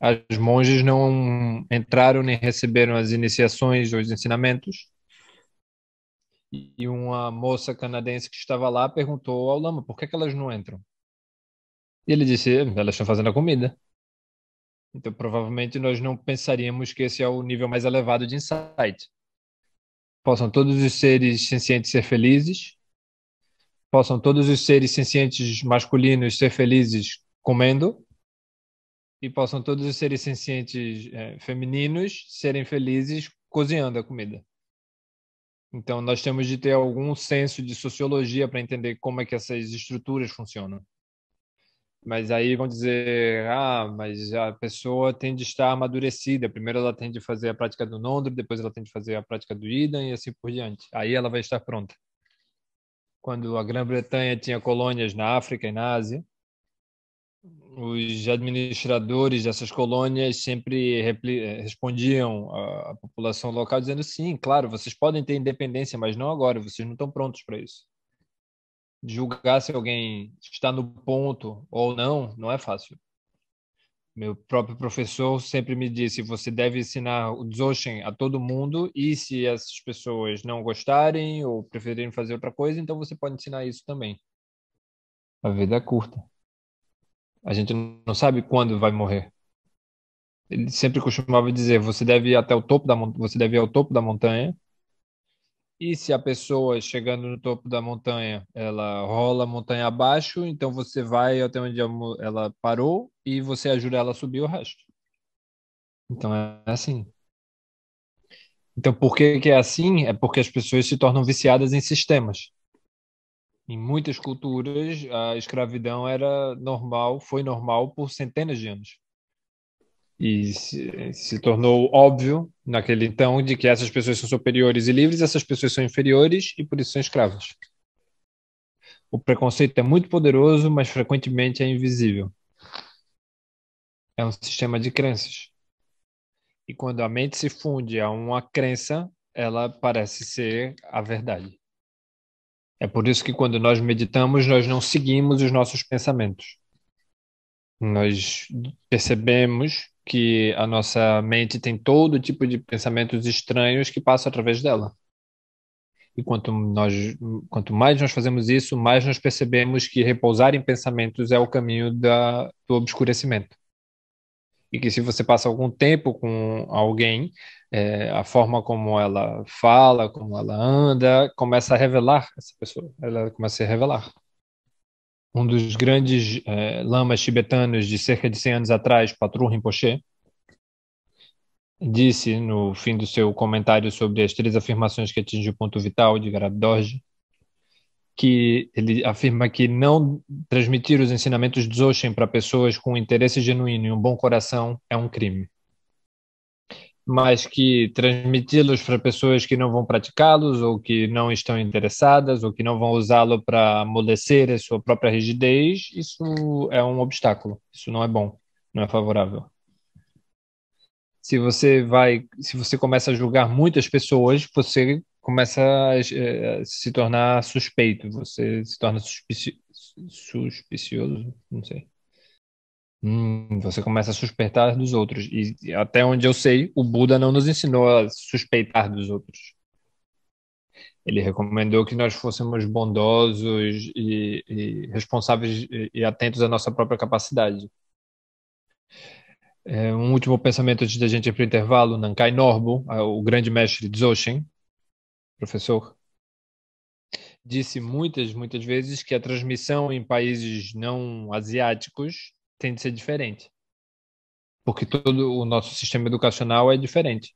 As monges não entraram nem receberam as iniciações ou os ensinamentos, e uma moça canadense que estava lá perguntou ao lama por que, é que elas não entram. E ele disse: elas estão fazendo a comida. Então, provavelmente, nós não pensaríamos que esse é o nível mais elevado de insight. Possam todos os seres sencientes ser felizes, possam todos os seres sencientes masculinos ser felizes comendo, e possam todos os seres sencientes é, femininos serem felizes cozinhando a comida. Então, nós temos de ter algum senso de sociologia para entender como é que essas estruturas funcionam. Mas aí vão dizer, ah, mas a pessoa tem de estar amadurecida. Primeiro ela tem de fazer a prática do Nondro, depois ela tem de fazer a prática do Ida e assim por diante. Aí ela vai estar pronta. Quando a Grã-Bretanha tinha colônias na África e na Ásia, os administradores dessas colônias sempre respondiam à, população local dizendo sim, claro, vocês podem ter independência, mas não agora, vocês não estão prontos para isso. Julgar se alguém está no ponto ou não, não é fácil. Meu próprio professor sempre me disse: você deve ensinar o Dzogchen a todo mundo, e se essas pessoas não gostarem ou preferirem fazer outra coisa, então você pode ensinar isso também. A vida é curta. A gente não sabe quando vai morrer. Ele sempre costumava dizer: você deve ir até o topo da você deve ir ao topo da montanha. E se a pessoa chegando no topo da montanha, ela rola a montanha abaixo, então você vai até onde ela parou e você ajuda ela a subir o resto. Então é assim. Então por que, que é assim? É porque as pessoas se tornam viciadas em sistemas em muitas culturas a escravidão era normal, foi normal por centenas de anos. E se, se, tornou óbvio naquele então de que essas pessoas são superiores e livres, essas pessoas são inferiores e por isso são escravas. O preconceito é muito poderoso, mas frequentemente é invisível. É um sistema de crenças. E quando a mente se funde a uma crença, ela parece ser a verdade. É por isso que quando nós meditamos, nós não seguimos os nossos pensamentos. Nós percebemos que a nossa mente tem todo tipo de pensamentos estranhos que passam através dela. E quanto, nós, quanto mais nós fazemos isso, mais nós percebemos que repousar em pensamentos é o caminho da, do obscurecimento. E que se você passa algum tempo com alguém, é, a forma como ela fala, como ela anda, começa a revelar essa pessoa. Ela começa a se revelar. Um dos grandes é, lamas tibetanos de cerca de 100 anos atrás, Patru Rinpoche, disse no fim do seu comentário sobre as três afirmações que atingem o ponto vital de Garadorje, que ele afirma que não transmitir os ensinamentos de Dzogchen para pessoas com interesse genuíno e um bom coração é um crime mas que transmiti-los para pessoas que não vão praticá-los ou que não estão interessadas ou que não vão usá-lo para amolecer a sua própria rigidez, isso é um obstáculo. Isso não é bom, não é favorável. Se você vai, se você começa a julgar muitas pessoas, você começa a, eh, a se tornar suspeito, você se torna suspici suspicioso, não sei. Hum, você começa a suspeitar dos outros. E até onde eu sei, o Buda não nos ensinou a suspeitar dos outros. Ele recomendou que nós fôssemos bondosos e, e responsáveis e, e atentos à nossa própria capacidade. É, um último pensamento antes da gente ir para o intervalo. Nankai Norbo, o grande mestre Dzogchen, professor, disse muitas, muitas vezes que a transmissão em países não asiáticos tem de ser diferente. Porque todo o nosso sistema educacional é diferente.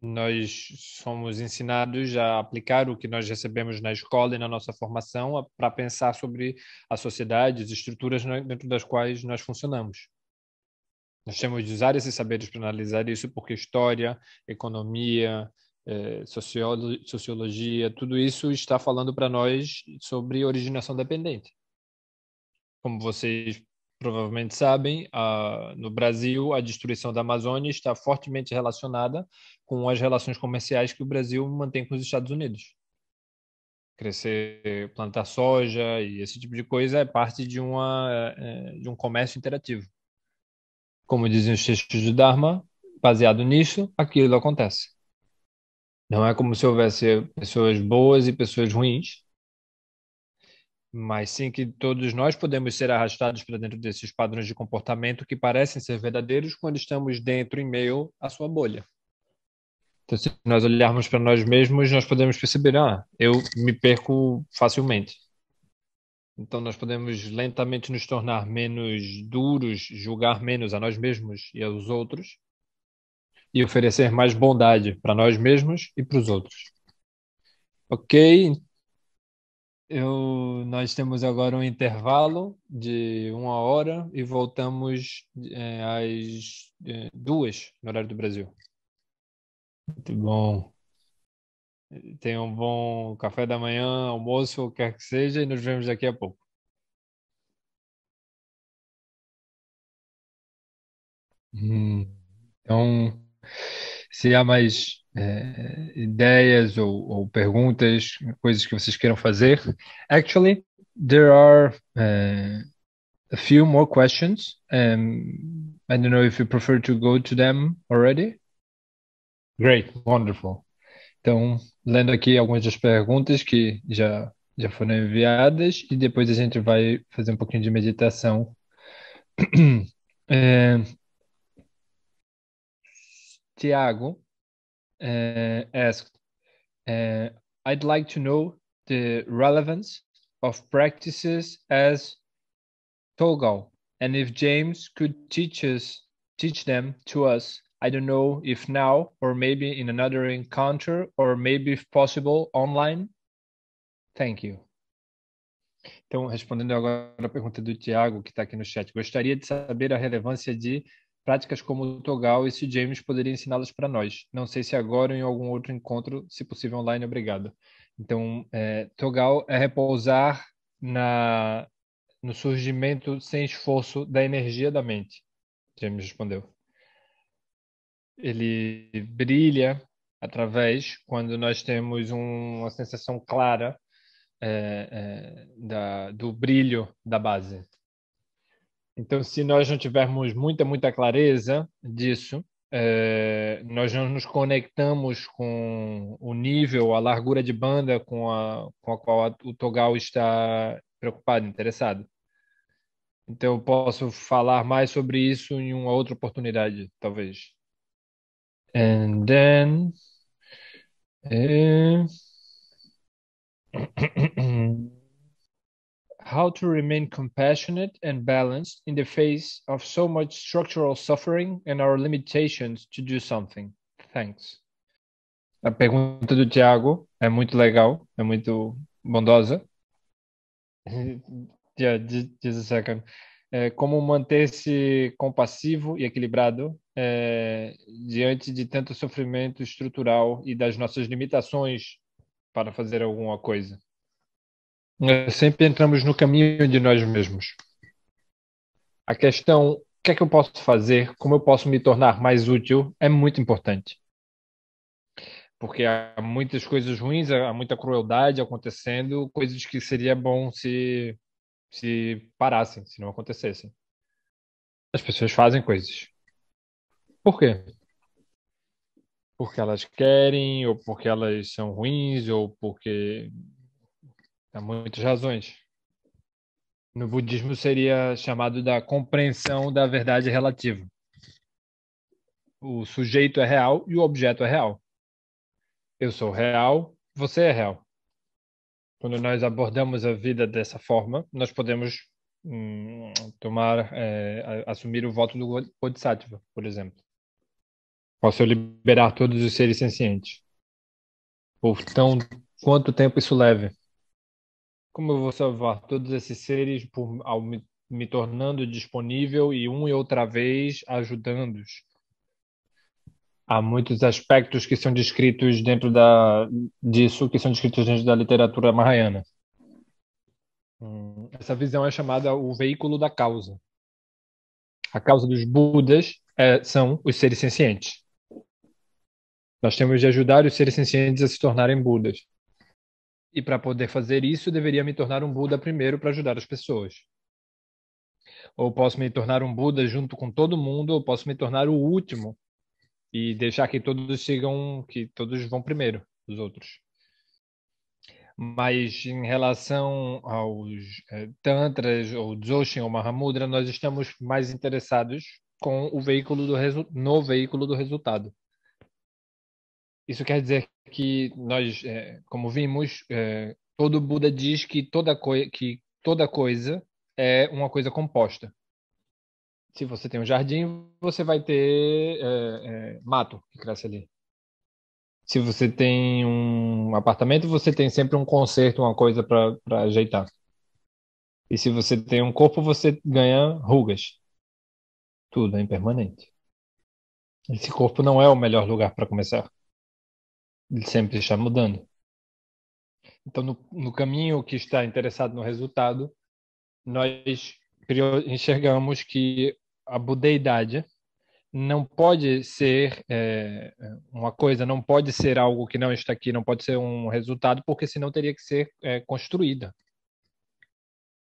Nós somos ensinados a aplicar o que nós recebemos na escola e na nossa formação para pensar sobre a sociedade, as estruturas dentro das quais nós funcionamos. Nós temos de usar esses saberes para analisar isso, porque história, economia, é, sociologia, tudo isso está falando para nós sobre originação dependente como vocês provavelmente sabem, a, no Brasil, a destruição da Amazônia está fortemente relacionada com as relações comerciais que o Brasil mantém com os Estados Unidos. Crescer, plantar soja e esse tipo de coisa é parte de, uma, é, é, de um comércio interativo. Como dizem os textos do Dharma, baseado nisso, aquilo acontece. Não é como se houvesse pessoas boas e pessoas ruins mas sim que todos nós podemos ser arrastados para dentro desses padrões de comportamento que parecem ser verdadeiros quando estamos dentro e meio à sua bolha. Então, se nós olharmos para nós mesmos, nós podemos perceber: ah, eu me perco facilmente. Então, nós podemos lentamente nos tornar menos duros, julgar menos a nós mesmos e aos outros, e oferecer mais bondade para nós mesmos e para os outros. Ok? Eu, nós temos agora um intervalo de uma hora e voltamos é, às é, duas no horário do Brasil. Muito bom. Tenha um bom café da manhã, almoço, o que quer que seja, e nos vemos daqui a pouco. Hum, então se há mais é, ideias ou, ou, perguntas, coisas que vocês queiram fazer. Actually, there are uh, a few more questions. Um, I don't know if you prefer to go to them already. Great, wonderful. Então, lendo aqui algumas das perguntas que já, já foram enviadas e depois a gente vai fazer um pouquinho de meditação. é, Tiago uh, asked, uh, I'd like to know the relevance of practices as Togal and if James could teach us teach them to us. I don't know if now or maybe in another encounter or maybe if possible online. Thank you. Então, respondendo agora a pergunta do Tiago, que está aqui no chat, gostaria de saber a relevância de Práticas como o Togal e se James poderia ensiná-las para nós. Não sei se agora ou em algum outro encontro, se possível online, obrigado. Então, é, Togal é repousar na, no surgimento sem esforço da energia da mente. James respondeu. Ele brilha através quando nós temos um, uma sensação clara é, é, da, do brilho da base. Então, se nós não tivermos muita, muita clareza disso, é, nós não nos conectamos com o nível, a largura de banda com a, com a qual a, o Togal está preocupado, interessado. Então, eu posso falar mais sobre isso em uma outra oportunidade, talvez. And then. Uh... how to remain compassionate and balanced in the face of so much structural suffering and our limitations to do something. Thanks. A pergunta do Tiago é muito legal, é muito bondosa. yeah, just a second. É, como manter-se compassivo e equilibrado é, diante de tanto sofrimento estrutural e das nossas limitações para fazer alguma coisa? sempre entramos no caminho de nós mesmos. A questão, o que é que eu posso fazer, como eu posso me tornar mais útil, é muito importante. Porque há muitas coisas ruins, há muita crueldade acontecendo, coisas que seria bom se, se parassem, se não acontecessem. As pessoas fazem coisas. Por quê? Porque elas querem, ou porque elas são ruins, ou porque Há muitas razões. No budismo seria chamado da compreensão da verdade relativa. O sujeito é real e o objeto é real. Eu sou real, você é real. Quando nós abordamos a vida dessa forma, nós podemos hum, tomar, é, assumir o voto do Bodhisattva, por exemplo. Posso liberar todos os seres sencientes. Por tão quanto tempo isso leva? Como eu vou salvar todos esses seres por, ao me, me tornando disponível e um e outra vez ajudando-os? há muitos aspectos que são descritos dentro da disso que são descritos dentro da literatura mahayana. Hum, essa visão é chamada o veículo da causa. A causa dos Budas é, são os seres sencientes. Nós temos de ajudar os seres sencientes a se tornarem Budas. E para poder fazer isso, deveria me tornar um Buda primeiro para ajudar as pessoas. Ou posso me tornar um Buda junto com todo mundo, ou posso me tornar o último e deixar que todos sigam, que todos vão primeiro, os outros. Mas em relação aos eh, tantras ou dzogchen ou mahamudra, nós estamos mais interessados com o veículo do no veículo do resultado. Isso quer dizer que nós, é, como vimos, é, todo Buda diz que toda, que toda coisa é uma coisa composta. Se você tem um jardim, você vai ter é, é, mato que cresce ali. Se você tem um apartamento, você tem sempre um conserto, uma coisa para ajeitar. E se você tem um corpo, você ganha rugas. Tudo é impermanente. Esse corpo não é o melhor lugar para começar. Ele sempre está mudando. Então, no, no caminho que está interessado no resultado, nós enxergamos que a budeidade não pode ser é, uma coisa, não pode ser algo que não está aqui, não pode ser um resultado, porque senão teria que ser é, construída.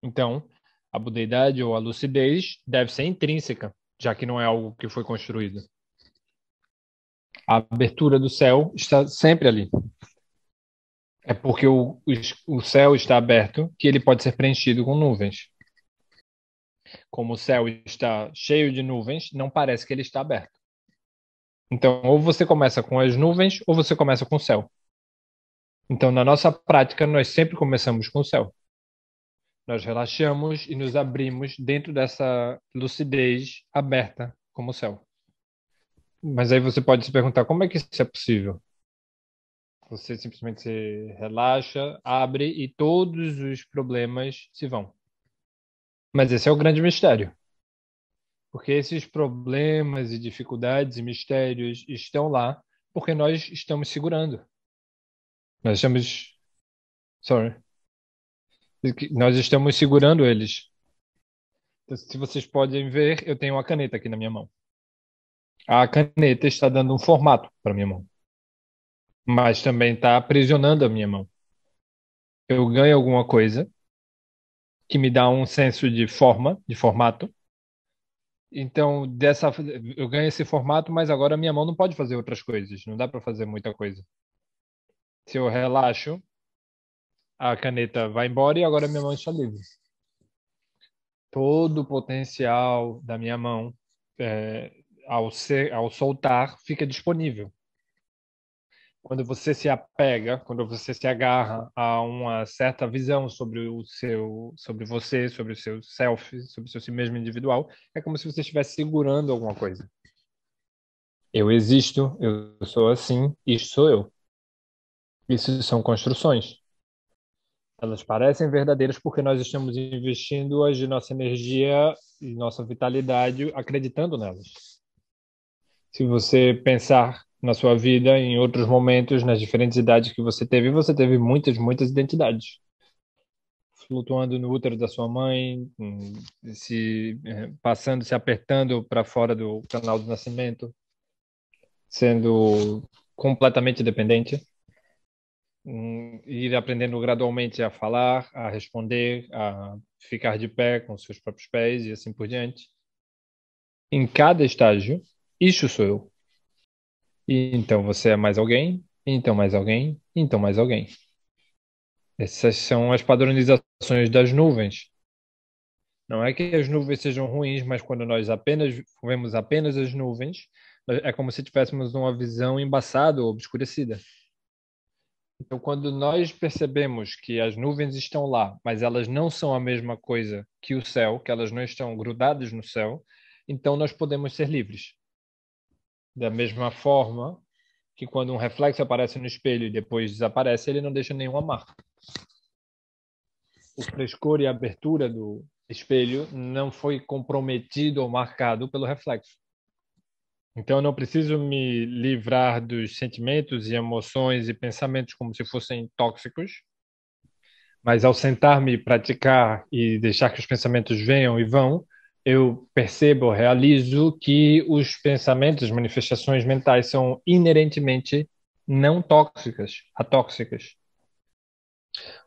Então, a budeidade ou a lucidez deve ser intrínseca, já que não é algo que foi construído. A abertura do céu está sempre ali. É porque o, o céu está aberto que ele pode ser preenchido com nuvens. Como o céu está cheio de nuvens, não parece que ele está aberto. Então, ou você começa com as nuvens, ou você começa com o céu. Então, na nossa prática, nós sempre começamos com o céu. Nós relaxamos e nos abrimos dentro dessa lucidez aberta como o céu. Mas aí você pode se perguntar como é que isso é possível? Você simplesmente se relaxa, abre e todos os problemas se vão. Mas esse é o grande mistério. Porque esses problemas e dificuldades e mistérios estão lá porque nós estamos segurando. Nós estamos. Sorry. Nós estamos segurando eles. Então, se vocês podem ver, eu tenho uma caneta aqui na minha mão a caneta está dando um formato para minha mão, mas também está aprisionando a minha mão. Eu ganho alguma coisa que me dá um senso de forma, de formato. Então, dessa eu ganho esse formato, mas agora a minha mão não pode fazer outras coisas, não dá para fazer muita coisa. Se eu relaxo, a caneta vai embora e agora a minha mão está livre. Todo o potencial da minha mão é, ao, ser, ao soltar, fica disponível. Quando você se apega, quando você se agarra a uma certa visão sobre o seu, sobre você, sobre o seu self, sobre o seu si mesmo individual, é como se você estivesse segurando alguma coisa. Eu existo, eu sou assim, isto sou eu. Isso são construções. Elas parecem verdadeiras porque nós estamos investindo hoje nossa energia e nossa vitalidade acreditando nelas se você pensar na sua vida, em outros momentos, nas diferentes idades que você teve, você teve muitas, muitas identidades. Flutuando no útero da sua mãe, hum, se eh, passando, se apertando para fora do canal do nascimento, sendo completamente dependente, hum, ir aprendendo gradualmente a falar, a responder, a ficar de pé com seus próprios pés e assim por diante. Em cada estágio, isso sou eu. E então você é mais alguém, então mais alguém, então mais alguém. Essas são as padronizações das nuvens. Não é que as nuvens sejam ruins, mas quando nós apenas vemos apenas as nuvens, é como se tivéssemos uma visão embaçada ou obscurecida. Então, quando nós percebemos que as nuvens estão lá, mas elas não são a mesma coisa que o céu, que elas não estão grudadas no céu, então nós podemos ser livres. Da mesma forma que quando um reflexo aparece no espelho e depois desaparece, ele não deixa nenhuma marca. O frescor e a abertura do espelho não foi comprometido ou marcado pelo reflexo. Então, eu não preciso me livrar dos sentimentos e emoções e pensamentos como se fossem tóxicos, mas ao sentar-me e praticar e deixar que os pensamentos venham e vão, eu percebo, realizo que os pensamentos, as manifestações mentais são inerentemente não tóxicas, atóxicas.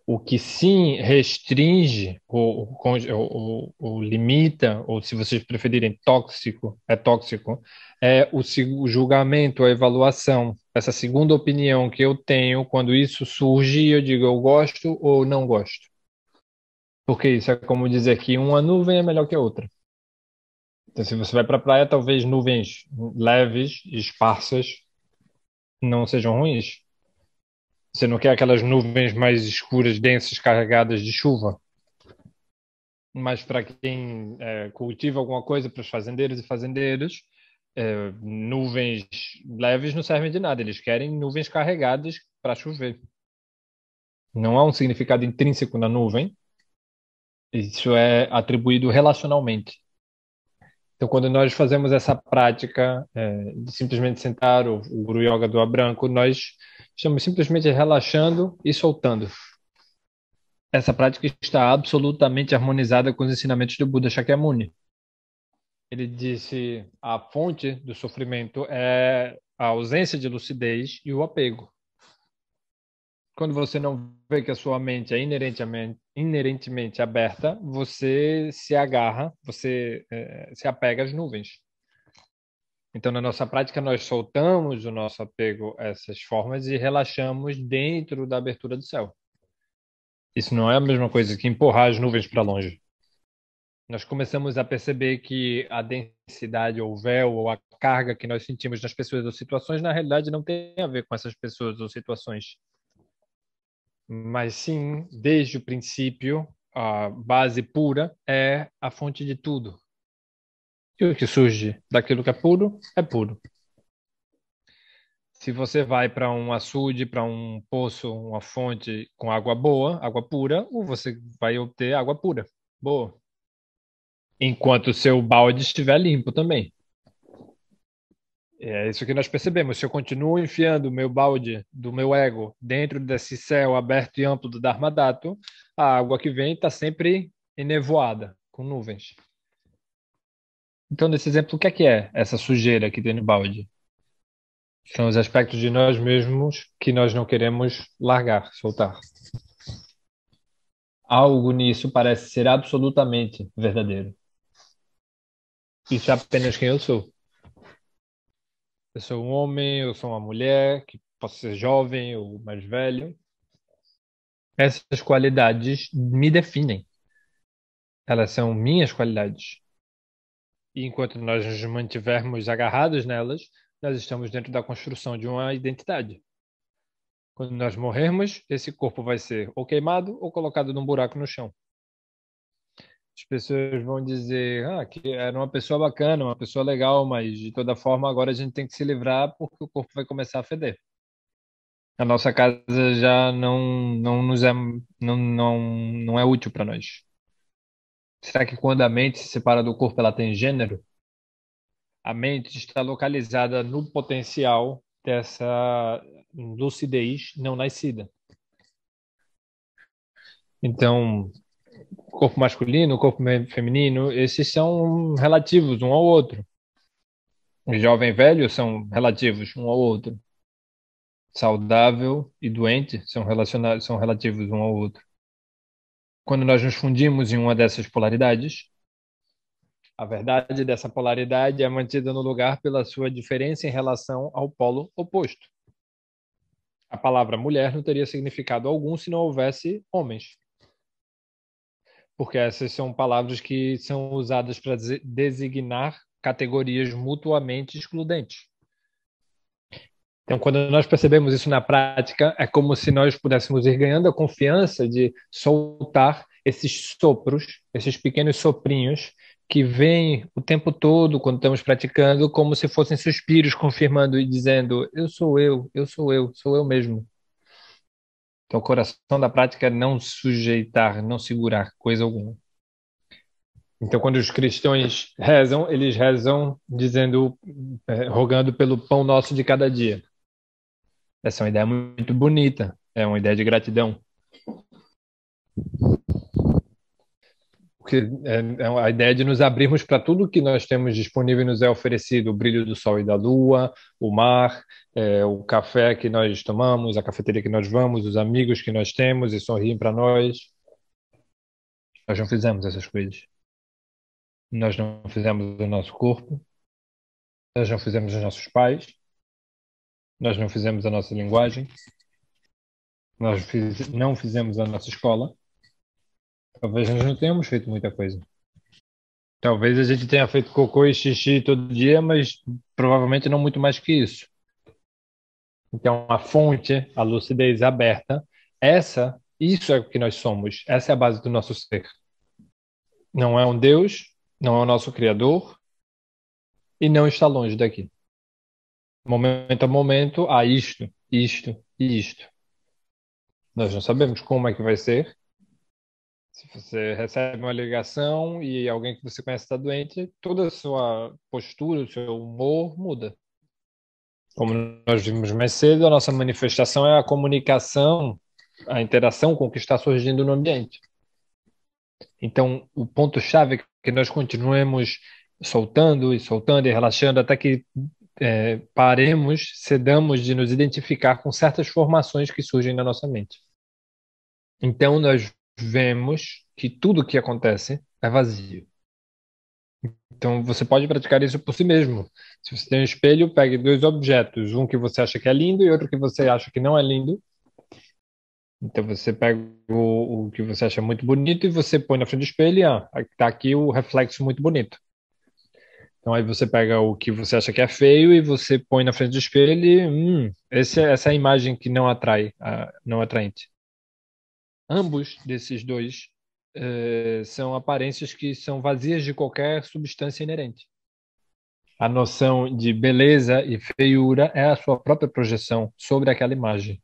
O que sim restringe ou, ou, ou, limita, ou se vocês preferirem, tóxico, é tóxico, é o, o julgamento, a avaliação, essa segunda opinião que eu tenho quando isso surge, eu digo eu gosto ou não gosto. Porque isso é como dizer que uma nuvem é melhor que a outra. Então, se você vai para a praia, talvez nuvens leves, esparsas, não sejam ruins. Você não quer aquelas nuvens mais escuras, densas, carregadas de chuva. Mas para quem é, cultiva alguma coisa, para os fazendeiros e fazendeiras, é, nuvens leves não servem de nada. Eles querem nuvens carregadas para chover. Não há um significado intrínseco na nuvem. Isso é atribuído relacionalmente. Então, quando nós fazemos essa prática é, de simplesmente sentar o, o Guru Yoga do Abranco, nós estamos simplesmente relaxando e soltando. Essa prática está absolutamente harmonizada com os ensinamentos do Buda Shakyamuni. Ele disse a fonte do sofrimento é a ausência de lucidez e o apego quando você não vê que a sua mente é inerentemente, inerentemente aberta, você se agarra, você é, se apega às nuvens. Então, na nossa prática, nós soltamos o nosso apego a essas formas e relaxamos dentro da abertura do céu. Isso não é a mesma coisa que empurrar as nuvens para longe. Nós começamos a perceber que a densidade ou véu ou a carga que nós sentimos nas pessoas ou situações, na realidade, não tem a ver com essas pessoas ou situações mas sim, desde o princípio, a base pura é a fonte de tudo. E o que surge daquilo que é puro, é puro. Se você vai para um açude, para um poço, uma fonte com água boa, água pura, você vai obter água pura, boa. Enquanto o seu balde estiver limpo também. É isso que nós percebemos. Se eu continuo enfiando o meu balde do meu ego dentro desse céu aberto e amplo do Dharmadato, a água que vem está sempre enevoada, com nuvens. Então, nesse exemplo, o que é que é essa sujeira que tem no balde? São os aspectos de nós mesmos que nós não queremos largar, soltar. Algo nisso parece ser absolutamente verdadeiro. Isso é apenas quem eu sou eu sou um homem, eu sou uma mulher, que posso ser jovem ou mais velho. Essas qualidades me definem. Elas são minhas qualidades. E enquanto nós nos mantivermos agarrados nelas, nós estamos dentro da construção de uma identidade. Quando nós morrermos, esse corpo vai ser ou queimado ou colocado num buraco no chão as pessoas vão dizer ah, que era uma pessoa bacana, uma pessoa legal, mas de toda forma agora a gente tem que se livrar porque o corpo vai começar a feder. A nossa casa já não não nos é não não, não é útil para nós. Será que quando a mente se separa do corpo ela tem gênero? A mente está localizada no potencial dessa lucidez não nascida. Então, corpo masculino, corpo feminino, esses são relativos um ao outro. Jovem e velho são relativos um ao outro. Saudável e doente são, relacionados, são relativos um ao outro. Quando nós nos fundimos em uma dessas polaridades, a verdade dessa polaridade é mantida no lugar pela sua diferença em relação ao polo oposto. A palavra mulher não teria significado algum se não houvesse homens porque essas são palavras que são usadas para designar categorias mutuamente excludentes. Então, quando nós percebemos isso na prática, é como se nós pudéssemos ir ganhando a confiança de soltar esses sopros, esses pequenos soprinhos que vêm o tempo todo quando estamos praticando, como se fossem suspiros confirmando e dizendo: Eu sou eu, eu sou eu, sou eu mesmo, então, o coração da prática é não sujeitar, não segurar coisa alguma. Então, quando os cristãos rezam, eles rezam dizendo, é, rogando pelo pão nosso de cada dia. Essa é uma ideia muito bonita, é uma ideia de gratidão porque é, é a ideia de nos abrirmos para tudo que nós temos disponível e nos é oferecido, o brilho do sol e da lua, o mar, é, o café que nós tomamos, a cafeteria que nós vamos, os amigos que nós temos e sorriem para nós. Nós não fizemos essas coisas. Nós não fizemos o nosso corpo. Nós não fizemos os nossos pais. Nós não fizemos a nossa linguagem. Nós fiz, não fizemos a nossa escola Talvez nós não tenhamos feito muita coisa. Talvez a gente tenha feito cocô e xixi todo dia, mas provavelmente não muito mais que isso. Então, a fonte, a lucidez aberta, essa, isso é o que nós somos. Essa é a base do nosso ser. Não é um Deus, não é o nosso Criador e não está longe daqui. Momento a momento, há isto, isto e isto. Nós não sabemos como é que vai ser, se você recebe uma ligação e alguém que você conhece está doente, toda a sua postura, o seu humor muda. Como nós vimos mais cedo, a nossa manifestação é a comunicação, a interação com o que está surgindo no ambiente. Então, o ponto-chave é que nós continuemos soltando e soltando e relaxando até que é, paremos, cedamos de nos identificar com certas formações que surgem na nossa mente. Então, nós vemos que tudo o que acontece é vazio. Então você pode praticar isso por si mesmo. Se você tem um espelho, pegue dois objetos, um que você acha que é lindo e outro que você acha que não é lindo. Então você pega o, o que você acha muito bonito e você põe na frente do espelho e ah, tá aqui o reflexo muito bonito. Então aí você pega o que você acha que é feio e você põe na frente do espelho e hum, esse, é, essa é a imagem que não atrai, ah, não atraente ambos desses dois uh, são aparências que são vazias de qualquer substância inerente. A noção de beleza e feiura é a sua própria projeção sobre aquela imagem.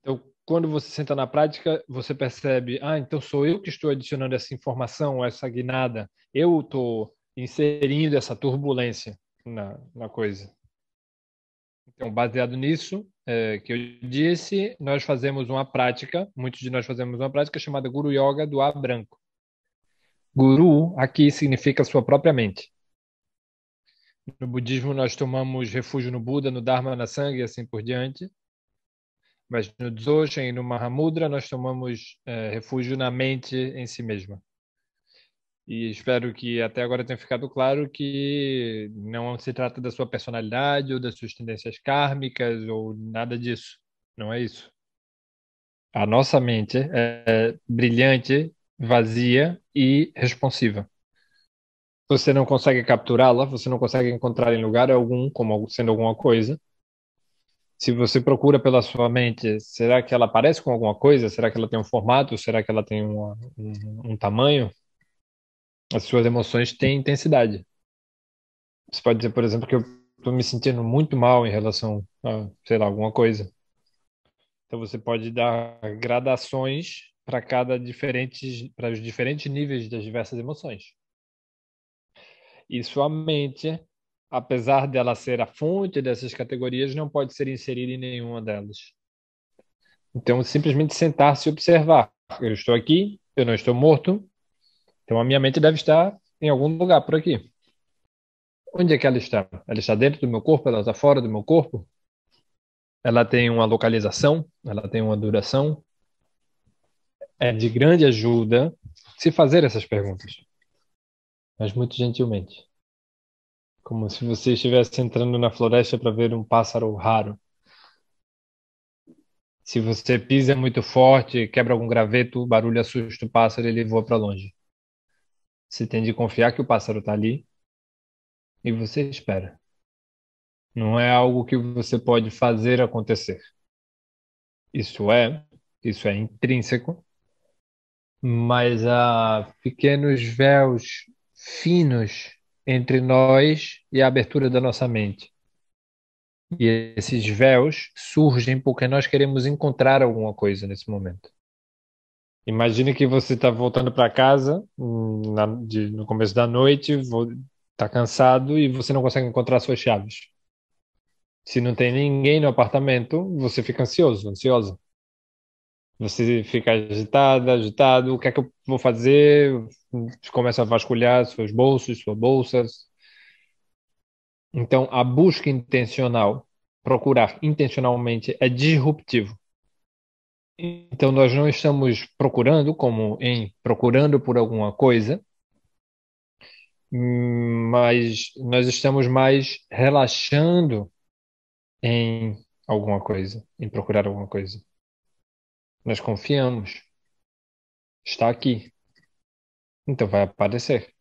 Então, quando você senta na prática, você percebe: ah, então sou eu que estou adicionando essa informação, essa guinada, eu estou inserindo essa turbulência na, na coisa. Então, baseado nisso, é, que eu disse, nós fazemos uma prática, muitos de nós fazemos uma prática chamada Guru Yoga do Ar branco. Guru aqui significa sua própria mente. No budismo nós tomamos refúgio no Buda, no Dharma, na Sangha e assim por diante. Mas no Dzogchen e no Mahamudra nós tomamos é, refúgio na mente em si mesma. E espero que até agora tenha ficado claro que não se trata da sua personalidade ou das suas tendências kármicas ou nada disso. Não é isso. A nossa mente é, é brilhante, vazia e responsiva. Você não consegue capturá-la, você não consegue encontrar em lugar algum como sendo alguma coisa. Se você procura pela sua mente, será que ela parece com alguma coisa? Será que ela tem um formato? Será que ela tem uma, um, um tamanho? as suas emoções têm intensidade. Você pode dizer, por exemplo, que eu estou me sentindo muito mal em relação a, sei lá, alguma coisa. Então você pode dar gradações para cada diferentes, para os diferentes níveis das diversas emoções. E sua mente, apesar dela ser a fonte dessas categorias, não pode ser inserida em nenhuma delas. Então simplesmente sentar-se e observar. Eu estou aqui, eu não estou morto, então a minha mente deve estar em algum lugar por aqui. Onde é que ela está? Ela está dentro do meu corpo? Ela está fora do meu corpo? Ela tem uma localização? Ela tem uma duração? É de grande ajuda se fazer essas perguntas, mas muito gentilmente. Como se você estivesse entrando na floresta para ver um pássaro raro. Se você pisa muito forte, quebra algum graveto, o barulho assusta o pássaro e ele voa para longe. Você tem de confiar que o pássaro está ali e você espera. Não é algo que você pode fazer acontecer. Isso é, isso é intrínseco, mas há pequenos véus finos entre nós e a abertura da nossa mente. E esses véus surgem porque nós queremos encontrar alguma coisa nesse momento. Imagine que você está voltando para casa hum, na, de, no começo da noite, está cansado e você não consegue encontrar suas chaves. Se não tem ninguém no apartamento, você fica ansioso, ansiosa. Você fica agitada, agitado. O que é que eu vou fazer? Começa a vasculhar seus bolsos, suas bolsas. Então, a busca intencional, procurar intencionalmente, é disruptivo. Então, nós não estamos procurando, como em procurando por alguma coisa, mas nós estamos mais relaxando em alguma coisa, em procurar alguma coisa. Nós confiamos. Está aqui. Então vai aparecer.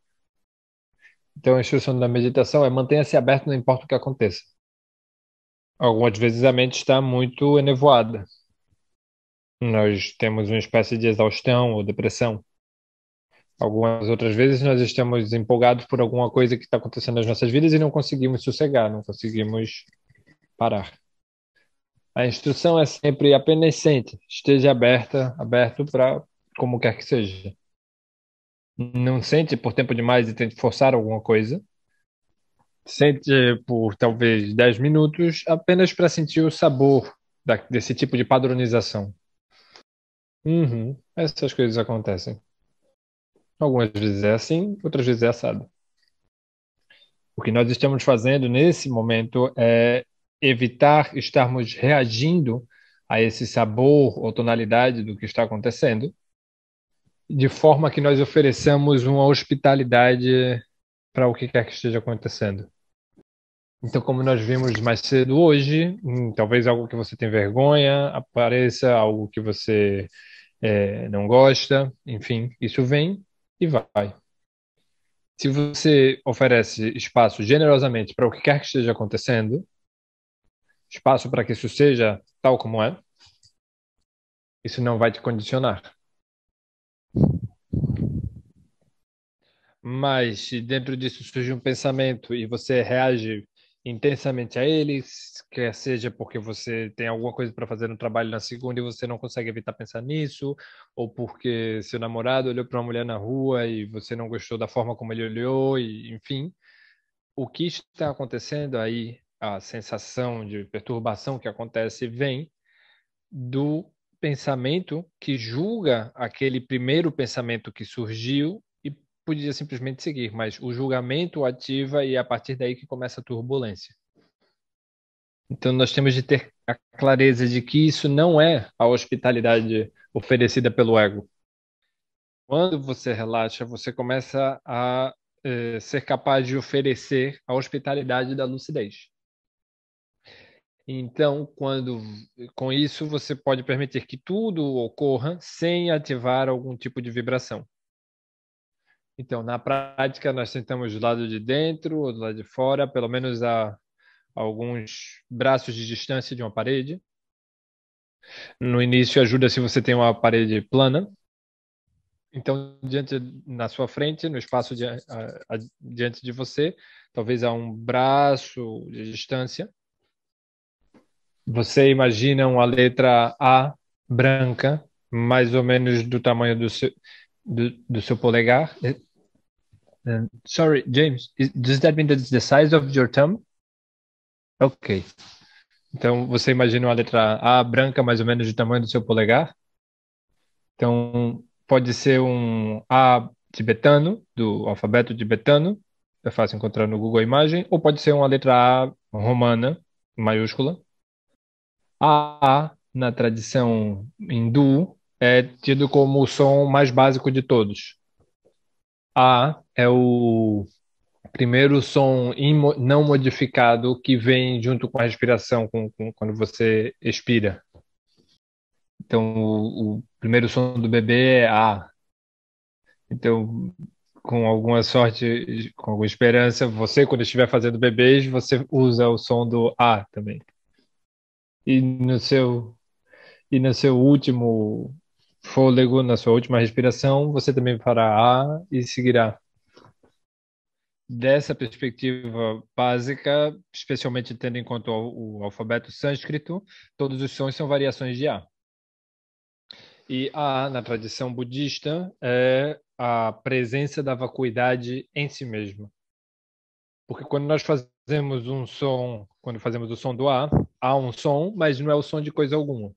Então a instrução da meditação é mantenha-se aberto, não importa o que aconteça. Algumas vezes a mente está muito enevoada nós temos uma espécie de exaustão ou depressão. Algumas outras vezes nós estamos empolgados por alguma coisa que está acontecendo nas nossas vidas e não conseguimos sossegar, não conseguimos parar. A instrução é sempre apenas sente, esteja aberta, aberto para como quer que seja. Não sente por tempo demais e tente forçar alguma coisa. Sente por talvez 10 minutos apenas para sentir o sabor desse tipo de padronização. Uhum. Essas coisas acontecem. Algumas vezes é assim, outras vezes é assado. O que nós estamos fazendo nesse momento é evitar estarmos reagindo a esse sabor ou tonalidade do que está acontecendo, de forma que nós ofereçamos uma hospitalidade para o que quer que esteja acontecendo. Então, como nós vimos mais cedo hoje, hum, talvez algo que você tem vergonha apareça, algo que você é, não gosta, enfim, isso vem e vai. Se você oferece espaço generosamente para o que quer que esteja acontecendo, espaço para que isso seja tal como é, isso não vai te condicionar. Mas se dentro disso surge um pensamento e você reage intensamente a eles quer seja porque você tem alguma coisa para fazer no trabalho na segunda e você não consegue evitar pensar nisso, ou porque seu namorado olhou para uma mulher na rua e você não gostou da forma como ele olhou, e enfim, o que está acontecendo aí, a sensação de perturbação que acontece vem do pensamento que julga aquele primeiro pensamento que surgiu podia simplesmente seguir, mas o julgamento ativa e é a partir daí que começa a turbulência. Então nós temos de ter a clareza de que isso não é a hospitalidade oferecida pelo ego. Quando você relaxa, você começa a eh, ser capaz de oferecer a hospitalidade da lucidez. Então, quando com isso você pode permitir que tudo ocorra sem ativar algum tipo de vibração. Então, na prática, nós sentamos do lado de dentro ou do lado de fora, pelo menos a alguns braços de distância de uma parede. No início, ajuda se você tem uma parede plana. Então, diante na sua frente, no espaço di a, a, diante de você, talvez a um braço de distância, você imagina uma letra A branca, mais ou menos do tamanho do seu, do, do seu polegar, Uh, sorry, James, is, does that mean that it's the size of your thumb? Ok. Então, você imagina uma letra A branca, mais ou menos do tamanho do seu polegar? Então, pode ser um A tibetano, do alfabeto tibetano, é fácil encontrar no Google a imagem, ou pode ser uma letra A romana, maiúscula. A, na tradição hindu, é tido como o som mais básico de todos. A é o primeiro som não modificado que vem junto com a respiração, com, com, quando você expira. Então, o, o, primeiro som do bebê é A. Então, com alguma sorte, com alguma esperança, você, quando estiver fazendo bebês, você usa o som do A também. E no seu, e no seu último fôlego, na sua última respiração, você também fará A e seguirá dessa perspectiva básica, especialmente tendo em conta o, o alfabeto sânscrito, todos os sons são variações de A. E A, na tradição budista, é a presença da vacuidade em si mesma. Porque quando nós fazemos um som, quando fazemos o som do A, há um som, mas não é o som de coisa alguma.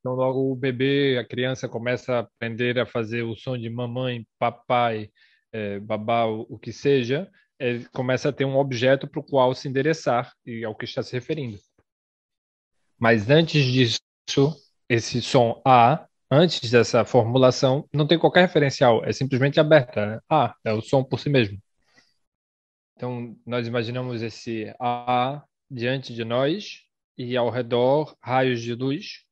Então, logo o bebê, a criança começa a aprender a fazer o som de mamãe, papai, é, babá, o, o que seja, é, começa a ter um objeto para o qual se endereçar e ao é que está se referindo. Mas antes disso, esse som A, antes dessa formulação, não tem qualquer referencial, é simplesmente aberta. Né? A é o som por si mesmo. Então, nós imaginamos esse A diante de nós e ao redor raios de luz.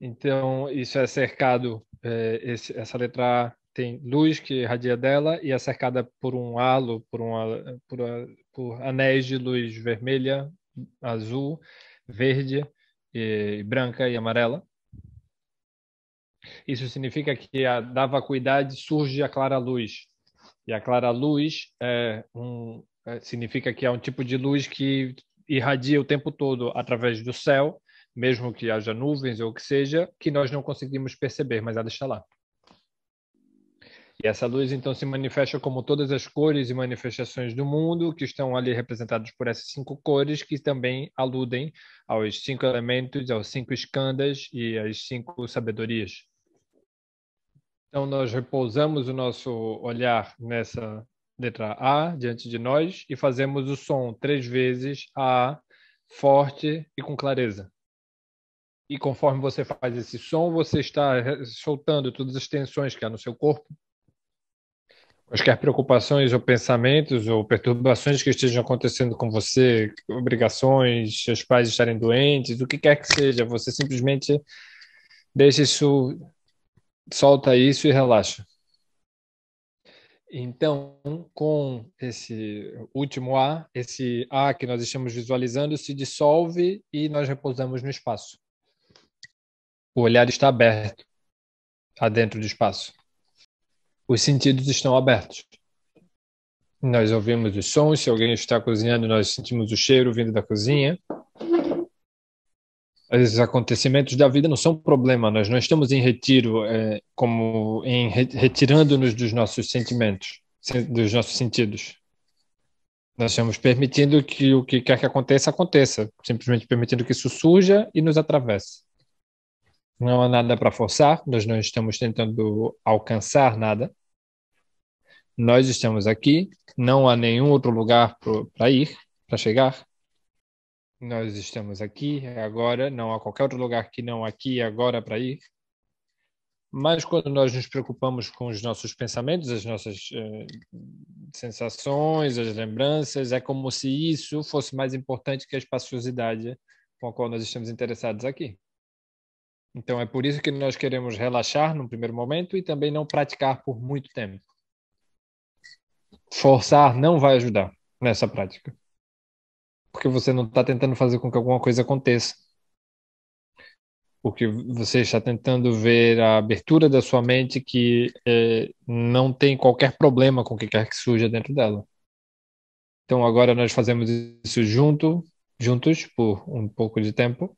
Então, isso é cercado, é, esse, essa letra A tem luz que irradia dela e é cercada por um halo, por, uma, por, por anéis de luz vermelha, azul, verde, e, e branca e amarela. Isso significa que a, da vacuidade surge a clara luz. E a clara luz é um, é, significa que é um tipo de luz que irradia o tempo todo através do céu, mesmo que haja nuvens ou o que seja, que nós não conseguimos perceber, mas ela está lá. E essa luz então se manifesta como todas as cores e manifestações do mundo, que estão ali representadas por essas cinco cores, que também aludem aos cinco elementos, aos cinco escandas e às cinco sabedorias. Então, nós repousamos o nosso olhar nessa letra A diante de nós e fazemos o som três vezes A, forte e com clareza. E conforme você faz esse som, você está soltando todas as tensões que há no seu corpo, Quaisquer preocupações ou pensamentos ou perturbações que estejam acontecendo com você, obrigações, seus pais estarem doentes, o que quer que seja, você simplesmente deixa isso, solta isso e relaxa. Então, com esse último A, esse A que nós estamos visualizando se dissolve e nós repousamos no espaço. O olhar está aberto, adentro do espaço os sentidos estão abertos. Nós ouvimos os sons, se alguém está cozinhando, nós sentimos o cheiro vindo da cozinha. Os acontecimentos da vida não são problema, nós não estamos em retiro, é, como em retirando-nos dos nossos sentimentos, dos nossos sentidos. Nós estamos permitindo que o que quer que aconteça, aconteça, simplesmente permitindo que isso surja e nos atravesse não há nada para forçar, nós não estamos tentando alcançar nada. Nós estamos aqui, não há nenhum outro lugar para ir, para chegar. Nós estamos aqui agora, não há qualquer outro lugar que não aqui agora para ir. Mas quando nós nos preocupamos com os nossos pensamentos, as nossas eh, sensações, as lembranças, é como se isso fosse mais importante que a espaciosidade com a qual nós estamos interessados aqui. Então é por isso que nós queremos relaxar num primeiro momento e também não praticar por muito tempo. Forçar não vai ajudar nessa prática. Porque você não está tentando fazer com que alguma coisa aconteça. Porque você está tentando ver a abertura da sua mente que é, não tem qualquer problema com o que quer que surja dentro dela. Então agora nós fazemos isso junto, juntos por um pouco de tempo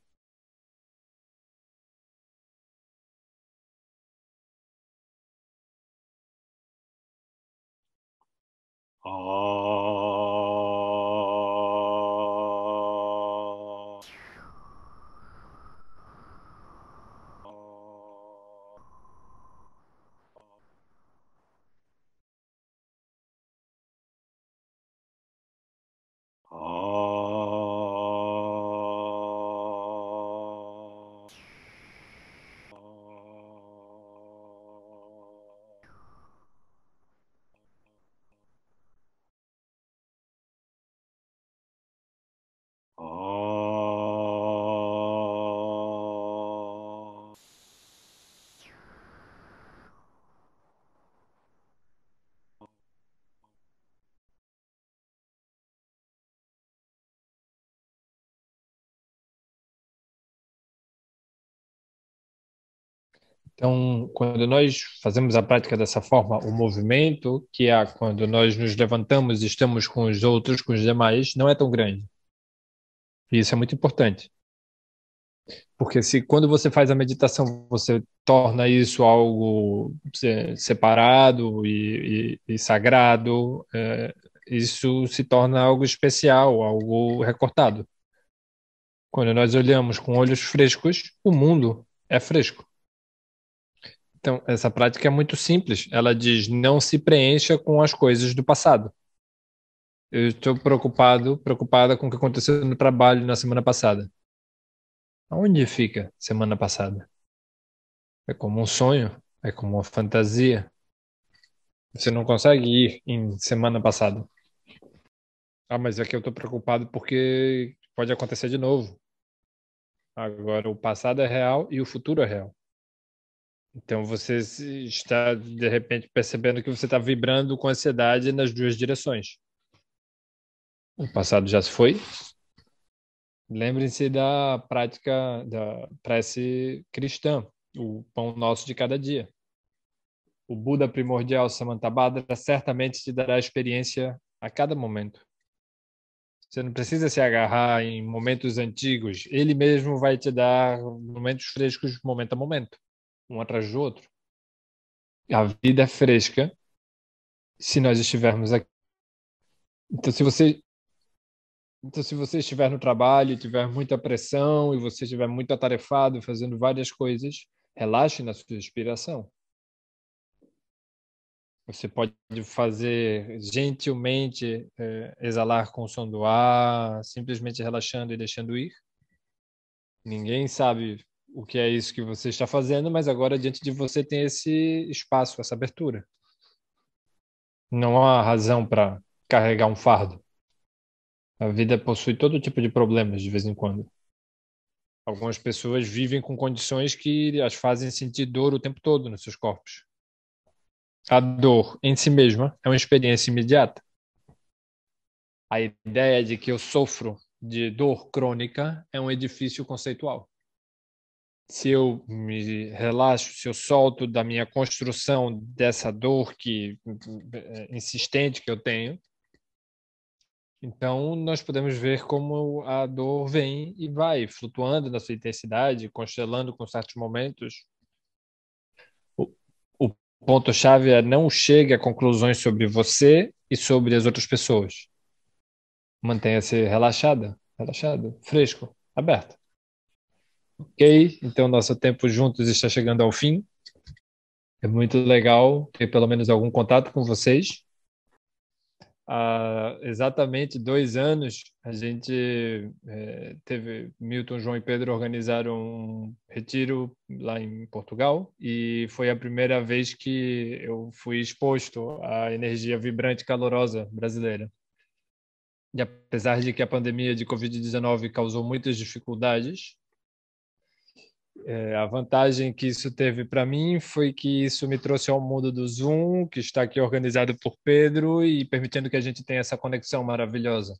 哦。Então, quando nós fazemos a prática dessa forma, o movimento que é quando nós nos levantamos e estamos com os outros, com os demais, não é tão grande. E isso é muito importante. Porque se quando você faz a meditação, você torna isso algo eh, separado e, e, e sagrado, é, isso se torna algo especial, algo recortado. Quando nós olhamos com olhos frescos, o mundo é fresco. Então, essa prática é muito simples. Ela diz: não se preencha com as coisas do passado. Eu estou preocupado, preocupada com o que aconteceu no trabalho na semana passada. Aonde fica semana passada? É como um sonho, é como uma fantasia. Você não consegue ir em semana passada. Ah, mas é que eu estou preocupado porque pode acontecer de novo. Agora, o passado é real e o futuro é real. Então você está de repente percebendo que você está vibrando com ansiedade nas duas direções. O passado já se foi. Lembrem-se da prática da prece cristã, o pão nosso de cada dia. O Buda primordial Samantabhadra certamente te dará experiência a cada momento. Você não precisa se agarrar em momentos antigos, ele mesmo vai te dar momentos frescos, momento a momento um atrás do outro. A vida é fresca se nós estivermos aqui. Então, se você então, se você estiver no trabalho, tiver muita pressão e você estiver muito atarefado, fazendo várias coisas, relaxe na sua respiração. Você pode fazer gentilmente é, exalar com o som do ar, simplesmente relaxando e deixando ir. Ninguém sabe o que é isso que você está fazendo, mas agora diante de você tem esse espaço, essa abertura. Não há razão para carregar um fardo. A vida possui todo tipo de problemas de vez em quando. Algumas pessoas vivem com condições que as fazem sentir dor o tempo todo nos seus corpos. A dor em si mesma é uma experiência imediata. A ideia de que eu sofro de dor crônica é um edifício conceitual se eu me relaxo, se eu solto da minha construção dessa dor que eh, insistente que eu tenho, então nós podemos ver como a dor vem e vai, flutuando na sua intensidade, constelando com certos momentos. O, o ponto chave é não chegue a conclusões sobre você e sobre as outras pessoas. Mantenha-se relaxada, relaxado, fresco, aberto. Ok, então nosso tempo juntos está chegando ao fim. É muito legal ter pelo menos algum contato com vocês. Há exatamente dois anos, a gente é, teve. Milton, João e Pedro organizaram um retiro lá em Portugal e foi a primeira vez que eu fui exposto à energia vibrante e calorosa brasileira. E apesar de que a pandemia de Covid-19 causou muitas dificuldades, é, a vantagem que isso teve para mim foi que isso me trouxe ao mundo do Zoom, que está aqui organizado por Pedro e permitindo que a gente tenha essa conexão maravilhosa.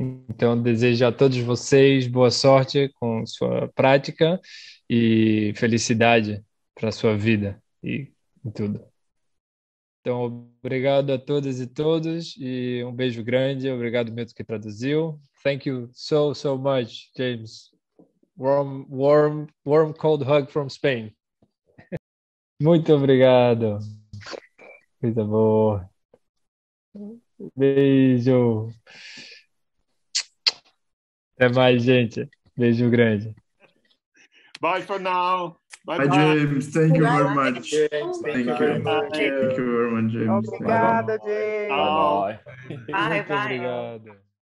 Então, desejo a todos vocês boa sorte com sua prática e felicidade para a sua vida e em tudo. Então, obrigado a todas e todos e um beijo grande. Obrigado, mesmo que traduziu. Thank you so, so much, James warm, warm, warm cold hug from Spain. Muito obrigado. Coisa boa. Beijo. Até mais, gente. Beijo grande. Bye for now. Bye, bye, bye. James. Thank you very much. thank, you. Thank, you. very much, James. Obrigada, James. Bye, bye. bye, bye. Muito obrigado.